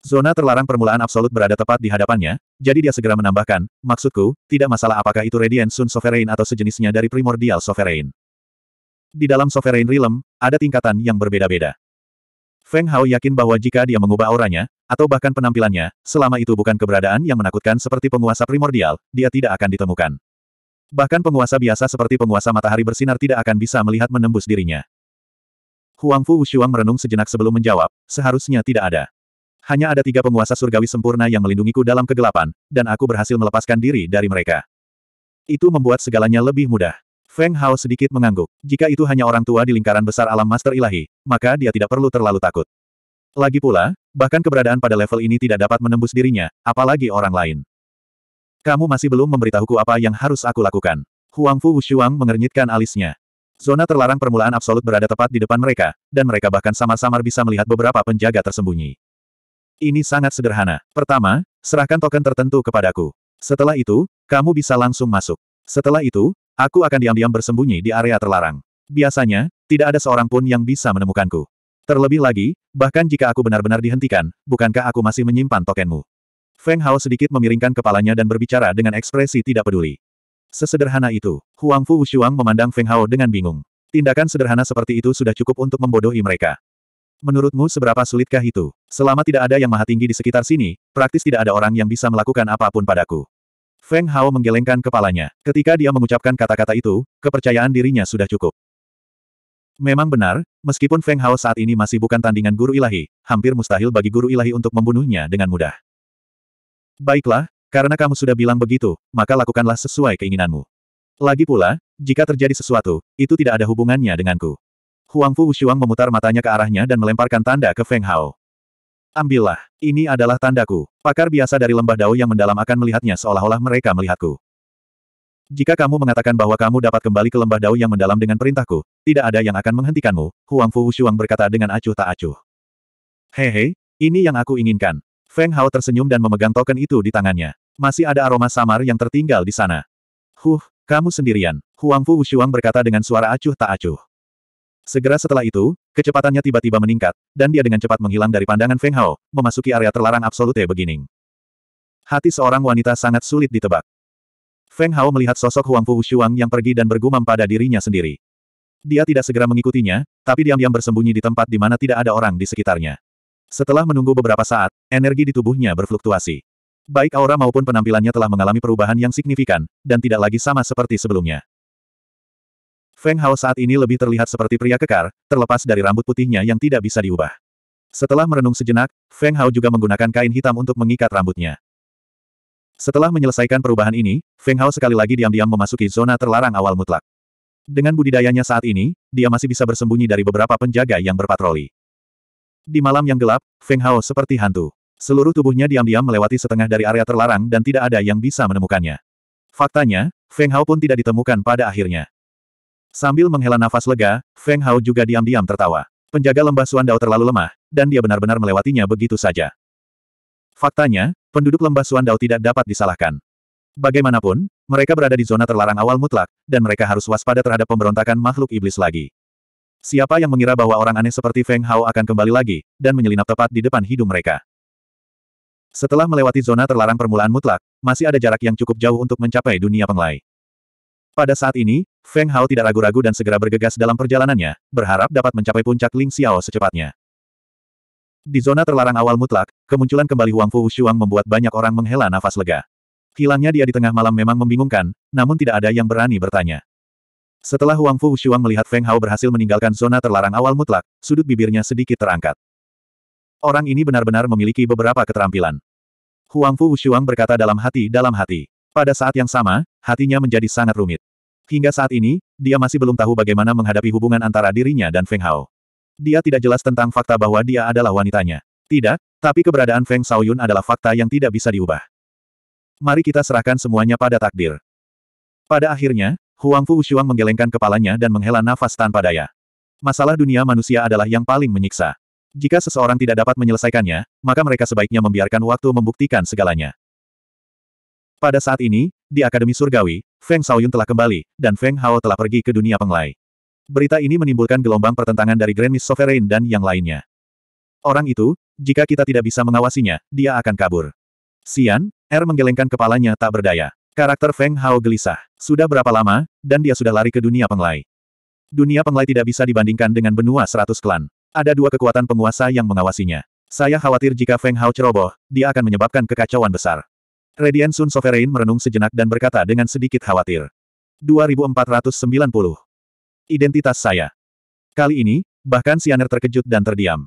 Zona terlarang permulaan absolut berada tepat di hadapannya, jadi dia segera menambahkan, maksudku, tidak masalah apakah itu Radiant Sun Sovereign atau sejenisnya dari Primordial Sovereign. Di dalam Sovereign Realm, ada tingkatan yang berbeda-beda. Feng Hao yakin bahwa jika dia mengubah auranya, atau bahkan penampilannya, selama itu bukan keberadaan yang menakutkan seperti penguasa primordial, dia tidak akan ditemukan. Bahkan penguasa biasa seperti penguasa matahari bersinar tidak akan bisa melihat menembus dirinya. Huang Fu Wushuang merenung sejenak sebelum menjawab, seharusnya tidak ada. Hanya ada tiga penguasa surgawi sempurna yang melindungiku dalam kegelapan, dan aku berhasil melepaskan diri dari mereka. Itu membuat segalanya lebih mudah. Feng Hao sedikit mengangguk. Jika itu hanya orang tua di lingkaran besar alam master ilahi, maka dia tidak perlu terlalu takut. Lagi pula, bahkan keberadaan pada level ini tidak dapat menembus dirinya, apalagi orang lain. Kamu masih belum memberitahuku apa yang harus aku lakukan. Huang Fu Wushuang mengernyitkan alisnya. Zona terlarang permulaan absolut berada tepat di depan mereka, dan mereka bahkan samar-samar bisa melihat beberapa penjaga tersembunyi. Ini sangat sederhana. Pertama, serahkan token tertentu kepadaku. Setelah itu, kamu bisa langsung masuk. Setelah itu, Aku akan diam-diam bersembunyi di area terlarang. Biasanya, tidak ada seorang pun yang bisa menemukanku. Terlebih lagi, bahkan jika aku benar-benar dihentikan, bukankah aku masih menyimpan tokenmu? Feng Hao sedikit memiringkan kepalanya dan berbicara dengan ekspresi tidak peduli. Sesederhana itu, Huang Fu Wushuang memandang Feng Hao dengan bingung. Tindakan sederhana seperti itu sudah cukup untuk membodohi mereka. Menurutmu seberapa sulitkah itu? Selama tidak ada yang maha tinggi di sekitar sini, praktis tidak ada orang yang bisa melakukan apapun padaku. Feng Hao menggelengkan kepalanya. Ketika dia mengucapkan kata-kata itu, kepercayaan dirinya sudah cukup. Memang benar, meskipun Feng Hao saat ini masih bukan tandingan guru ilahi, hampir mustahil bagi guru ilahi untuk membunuhnya dengan mudah. Baiklah, karena kamu sudah bilang begitu, maka lakukanlah sesuai keinginanmu. Lagi pula, jika terjadi sesuatu, itu tidak ada hubungannya denganku. Huang Fu Wushuang memutar matanya ke arahnya dan melemparkan tanda ke Feng Hao. Ambillah, ini adalah tandaku. Pakar biasa dari lembah Dao yang mendalam akan melihatnya seolah-olah mereka melihatku. Jika kamu mengatakan bahwa kamu dapat kembali ke lembah Dao yang mendalam dengan perintahku, tidak ada yang akan menghentikanmu, Huang Fu Wushuang berkata dengan acuh tak acuh. Hehe, ini yang aku inginkan. Feng Hao tersenyum dan memegang token itu di tangannya. Masih ada aroma samar yang tertinggal di sana. Huh, kamu sendirian, Huang Fu Wushuang berkata dengan suara acuh tak acuh. Segera setelah itu, kecepatannya tiba-tiba meningkat, dan dia dengan cepat menghilang dari pandangan Feng Hao, memasuki area terlarang absolute beginning. Hati seorang wanita sangat sulit ditebak. Feng Hao melihat sosok Huang Fu Shuang yang pergi dan bergumam pada dirinya sendiri. Dia tidak segera mengikutinya, tapi diam-diam bersembunyi di tempat di mana tidak ada orang di sekitarnya. Setelah menunggu beberapa saat, energi di tubuhnya berfluktuasi. Baik aura maupun penampilannya telah mengalami perubahan yang signifikan, dan tidak lagi sama seperti sebelumnya. Feng Hao saat ini lebih terlihat seperti pria kekar, terlepas dari rambut putihnya yang tidak bisa diubah. Setelah merenung sejenak, Feng Hao juga menggunakan kain hitam untuk mengikat rambutnya. Setelah menyelesaikan perubahan ini, Feng Hao sekali lagi diam-diam memasuki zona terlarang awal mutlak. Dengan budidayanya saat ini, dia masih bisa bersembunyi dari beberapa penjaga yang berpatroli. Di malam yang gelap, Feng Hao seperti hantu. Seluruh tubuhnya diam-diam melewati setengah dari area terlarang dan tidak ada yang bisa menemukannya. Faktanya, Feng Hao pun tidak ditemukan pada akhirnya. Sambil menghela nafas lega, Feng Hao juga diam-diam tertawa. Penjaga lembah Suandao terlalu lemah, dan dia benar-benar melewatinya begitu saja. Faktanya, penduduk lembah Suandao tidak dapat disalahkan. Bagaimanapun, mereka berada di zona terlarang awal mutlak, dan mereka harus waspada terhadap pemberontakan makhluk iblis lagi. Siapa yang mengira bahwa orang aneh seperti Feng Hao akan kembali lagi, dan menyelinap tepat di depan hidung mereka. Setelah melewati zona terlarang permulaan mutlak, masih ada jarak yang cukup jauh untuk mencapai dunia penglai. Pada saat ini, Feng Hao tidak ragu-ragu dan segera bergegas dalam perjalanannya, berharap dapat mencapai puncak Ling Xiao secepatnya. Di zona terlarang awal mutlak, kemunculan kembali Huang Fu Shuang membuat banyak orang menghela nafas lega. Hilangnya dia di tengah malam memang membingungkan, namun tidak ada yang berani bertanya. Setelah Huang Fu Shuang melihat Feng Hao berhasil meninggalkan zona terlarang awal mutlak, sudut bibirnya sedikit terangkat. Orang ini benar-benar memiliki beberapa keterampilan. Huang Fu Shuang berkata dalam hati dalam hati. Pada saat yang sama, hatinya menjadi sangat rumit. Hingga saat ini, dia masih belum tahu bagaimana menghadapi hubungan antara dirinya dan Feng Hao. Dia tidak jelas tentang fakta bahwa dia adalah wanitanya. Tidak, tapi keberadaan Feng Shaoyun adalah fakta yang tidak bisa diubah. Mari kita serahkan semuanya pada takdir. Pada akhirnya, Huang Fu Ushuang menggelengkan kepalanya dan menghela nafas tanpa daya. Masalah dunia manusia adalah yang paling menyiksa. Jika seseorang tidak dapat menyelesaikannya, maka mereka sebaiknya membiarkan waktu membuktikan segalanya. Pada saat ini, di Akademi Surgawi, Feng Shaoyun telah kembali, dan Feng Hao telah pergi ke dunia penglai. Berita ini menimbulkan gelombang pertentangan dari Grand Miss Sovereign dan yang lainnya. Orang itu, jika kita tidak bisa mengawasinya, dia akan kabur. Xian, R er menggelengkan kepalanya tak berdaya. Karakter Feng Hao gelisah. Sudah berapa lama, dan dia sudah lari ke dunia penglai. Dunia penglai tidak bisa dibandingkan dengan benua seratus klan. Ada dua kekuatan penguasa yang mengawasinya. Saya khawatir jika Feng Hao ceroboh, dia akan menyebabkan kekacauan besar. Radian Sun Sovereign merenung sejenak dan berkata dengan sedikit khawatir. 2490. Identitas saya. Kali ini, bahkan Sianer terkejut dan terdiam.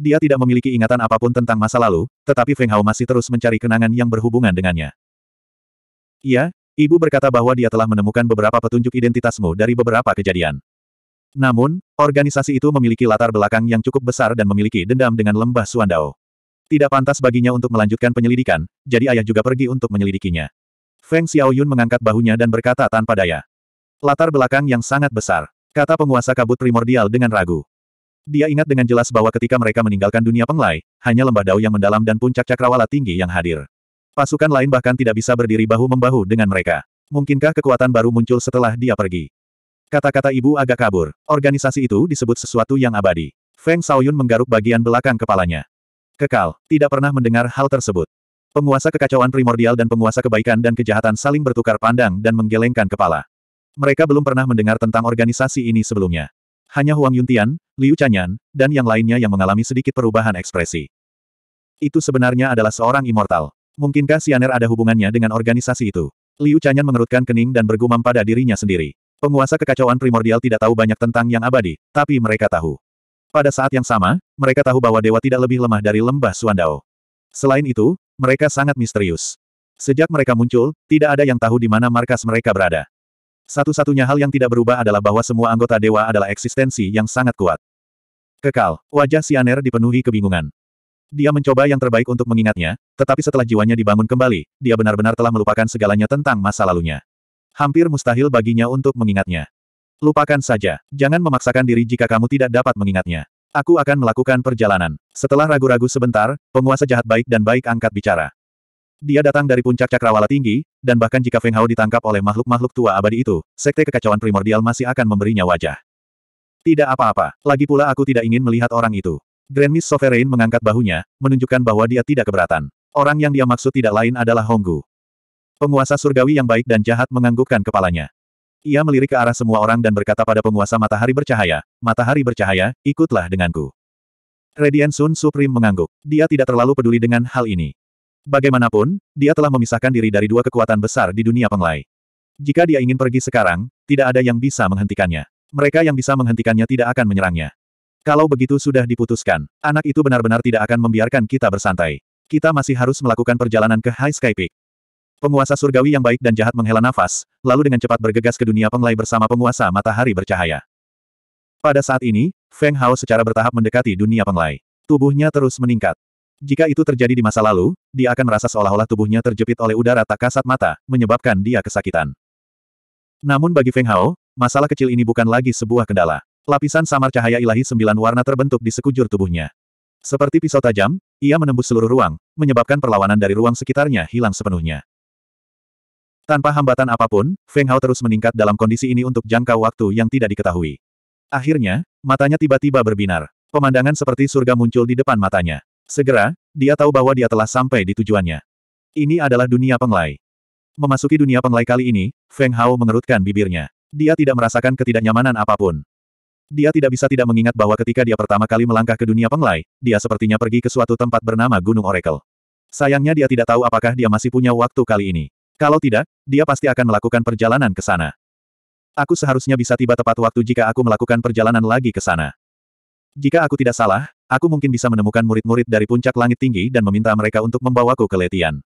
Dia tidak memiliki ingatan apapun tentang masa lalu, tetapi Feng Hao masih terus mencari kenangan yang berhubungan dengannya. Iya, ibu berkata bahwa dia telah menemukan beberapa petunjuk identitasmu dari beberapa kejadian. Namun, organisasi itu memiliki latar belakang yang cukup besar dan memiliki dendam dengan lembah Suandao. Tidak pantas baginya untuk melanjutkan penyelidikan, jadi ayah juga pergi untuk menyelidikinya. Feng Xiaoyun mengangkat bahunya dan berkata tanpa daya. Latar belakang yang sangat besar, kata penguasa kabut primordial dengan ragu. Dia ingat dengan jelas bahwa ketika mereka meninggalkan dunia penglai, hanya lembah dao yang mendalam dan puncak cakrawala tinggi yang hadir. Pasukan lain bahkan tidak bisa berdiri bahu-membahu dengan mereka. Mungkinkah kekuatan baru muncul setelah dia pergi? Kata-kata ibu agak kabur. Organisasi itu disebut sesuatu yang abadi. Feng Xiaoyun menggaruk bagian belakang kepalanya. Kekal, tidak pernah mendengar hal tersebut. Penguasa kekacauan primordial dan penguasa kebaikan dan kejahatan saling bertukar pandang dan menggelengkan kepala. Mereka belum pernah mendengar tentang organisasi ini sebelumnya. Hanya Huang Yuntian, Liu Chanyan, dan yang lainnya yang mengalami sedikit perubahan ekspresi. Itu sebenarnya adalah seorang immortal. Mungkinkah Sianer ada hubungannya dengan organisasi itu? Liu Chanyan mengerutkan kening dan bergumam pada dirinya sendiri. Penguasa kekacauan primordial tidak tahu banyak tentang yang abadi, tapi mereka tahu. Pada saat yang sama, mereka tahu bahwa dewa tidak lebih lemah dari lembah Suandao. Selain itu, mereka sangat misterius. Sejak mereka muncul, tidak ada yang tahu di mana markas mereka berada. Satu-satunya hal yang tidak berubah adalah bahwa semua anggota dewa adalah eksistensi yang sangat kuat. Kekal, wajah Sianer dipenuhi kebingungan. Dia mencoba yang terbaik untuk mengingatnya, tetapi setelah jiwanya dibangun kembali, dia benar-benar telah melupakan segalanya tentang masa lalunya. Hampir mustahil baginya untuk mengingatnya. Lupakan saja, jangan memaksakan diri jika kamu tidak dapat mengingatnya. Aku akan melakukan perjalanan. Setelah ragu-ragu sebentar, penguasa jahat baik dan baik angkat bicara. Dia datang dari puncak cakrawala tinggi, dan bahkan jika Feng Hao ditangkap oleh makhluk-makhluk tua abadi itu, sekte kekacauan primordial masih akan memberinya wajah. Tidak apa-apa, lagi pula aku tidak ingin melihat orang itu. Grand Miss Sovereign mengangkat bahunya, menunjukkan bahwa dia tidak keberatan. Orang yang dia maksud tidak lain adalah Honggu. Penguasa surgawi yang baik dan jahat menganggukkan kepalanya. Ia melirik ke arah semua orang dan berkata pada penguasa matahari bercahaya, matahari bercahaya, ikutlah denganku. Radian Sun Supreme mengangguk. Dia tidak terlalu peduli dengan hal ini. Bagaimanapun, dia telah memisahkan diri dari dua kekuatan besar di dunia penglai. Jika dia ingin pergi sekarang, tidak ada yang bisa menghentikannya. Mereka yang bisa menghentikannya tidak akan menyerangnya. Kalau begitu sudah diputuskan, anak itu benar-benar tidak akan membiarkan kita bersantai. Kita masih harus melakukan perjalanan ke High Sky Peak. Penguasa surgawi yang baik dan jahat menghela nafas, lalu dengan cepat bergegas ke dunia penglai bersama penguasa matahari bercahaya. Pada saat ini, Feng Hao secara bertahap mendekati dunia penglai. Tubuhnya terus meningkat. Jika itu terjadi di masa lalu, dia akan merasa seolah-olah tubuhnya terjepit oleh udara tak kasat mata, menyebabkan dia kesakitan. Namun bagi Feng Hao, masalah kecil ini bukan lagi sebuah kendala. Lapisan samar cahaya ilahi sembilan warna terbentuk di sekujur tubuhnya. Seperti pisau tajam, ia menembus seluruh ruang, menyebabkan perlawanan dari ruang sekitarnya hilang sepenuhnya. Tanpa hambatan apapun, Feng Hao terus meningkat dalam kondisi ini untuk jangka waktu yang tidak diketahui. Akhirnya, matanya tiba-tiba berbinar. Pemandangan seperti surga muncul di depan matanya. Segera, dia tahu bahwa dia telah sampai di tujuannya. Ini adalah dunia penglai. Memasuki dunia penglai kali ini, Feng Hao mengerutkan bibirnya. Dia tidak merasakan ketidaknyamanan apapun. Dia tidak bisa tidak mengingat bahwa ketika dia pertama kali melangkah ke dunia penglai, dia sepertinya pergi ke suatu tempat bernama Gunung Oracle. Sayangnya dia tidak tahu apakah dia masih punya waktu kali ini. Kalau tidak, dia pasti akan melakukan perjalanan ke sana. Aku seharusnya bisa tiba tepat waktu jika aku melakukan perjalanan lagi ke sana. Jika aku tidak salah, aku mungkin bisa menemukan murid-murid dari puncak langit tinggi dan meminta mereka untuk membawaku ke Letian.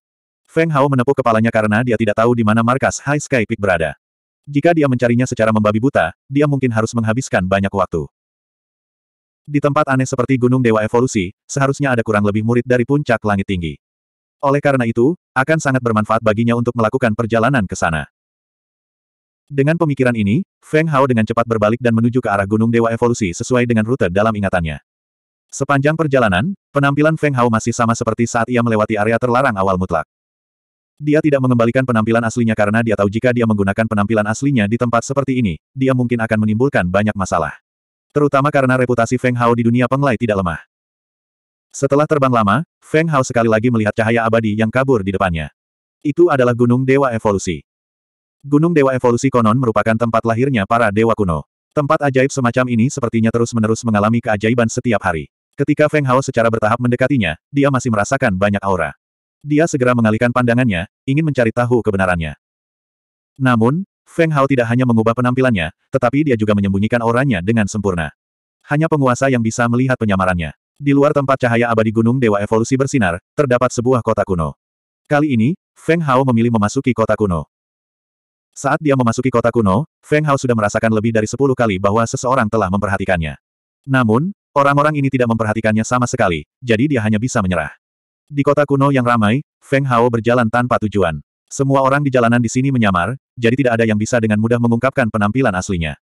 Feng Hao menepuk kepalanya karena dia tidak tahu di mana markas High Sky Peak berada. Jika dia mencarinya secara membabi buta, dia mungkin harus menghabiskan banyak waktu. Di tempat aneh seperti Gunung Dewa Evolusi, seharusnya ada kurang lebih murid dari puncak langit tinggi. Oleh karena itu, akan sangat bermanfaat baginya untuk melakukan perjalanan ke sana. Dengan pemikiran ini, Feng Hao dengan cepat berbalik dan menuju ke arah Gunung Dewa Evolusi sesuai dengan rute dalam ingatannya. Sepanjang perjalanan, penampilan Feng Hao masih sama seperti saat ia melewati area terlarang awal mutlak. Dia tidak mengembalikan penampilan aslinya karena dia tahu jika dia menggunakan penampilan aslinya di tempat seperti ini, dia mungkin akan menimbulkan banyak masalah. Terutama karena reputasi Feng Hao di dunia penglai tidak lemah. Setelah terbang lama, Feng Hao sekali lagi melihat cahaya abadi yang kabur di depannya. Itu adalah Gunung Dewa Evolusi. Gunung Dewa Evolusi konon merupakan tempat lahirnya para dewa kuno. Tempat ajaib semacam ini sepertinya terus-menerus mengalami keajaiban setiap hari. Ketika Feng Hao secara bertahap mendekatinya, dia masih merasakan banyak aura. Dia segera mengalihkan pandangannya, ingin mencari tahu kebenarannya. Namun, Feng Hao tidak hanya mengubah penampilannya, tetapi dia juga menyembunyikan auranya dengan sempurna. Hanya penguasa yang bisa melihat penyamarannya. Di luar tempat cahaya abadi Gunung Dewa Evolusi bersinar, terdapat sebuah kota kuno. Kali ini, Feng Hao memilih memasuki kota kuno. Saat dia memasuki kota kuno, Feng Hao sudah merasakan lebih dari sepuluh kali bahwa seseorang telah memperhatikannya. Namun, orang-orang ini tidak memperhatikannya sama sekali, jadi dia hanya bisa menyerah. Di kota kuno yang ramai, Feng Hao berjalan tanpa tujuan. Semua orang di jalanan di sini menyamar, jadi tidak ada yang bisa dengan mudah mengungkapkan penampilan aslinya.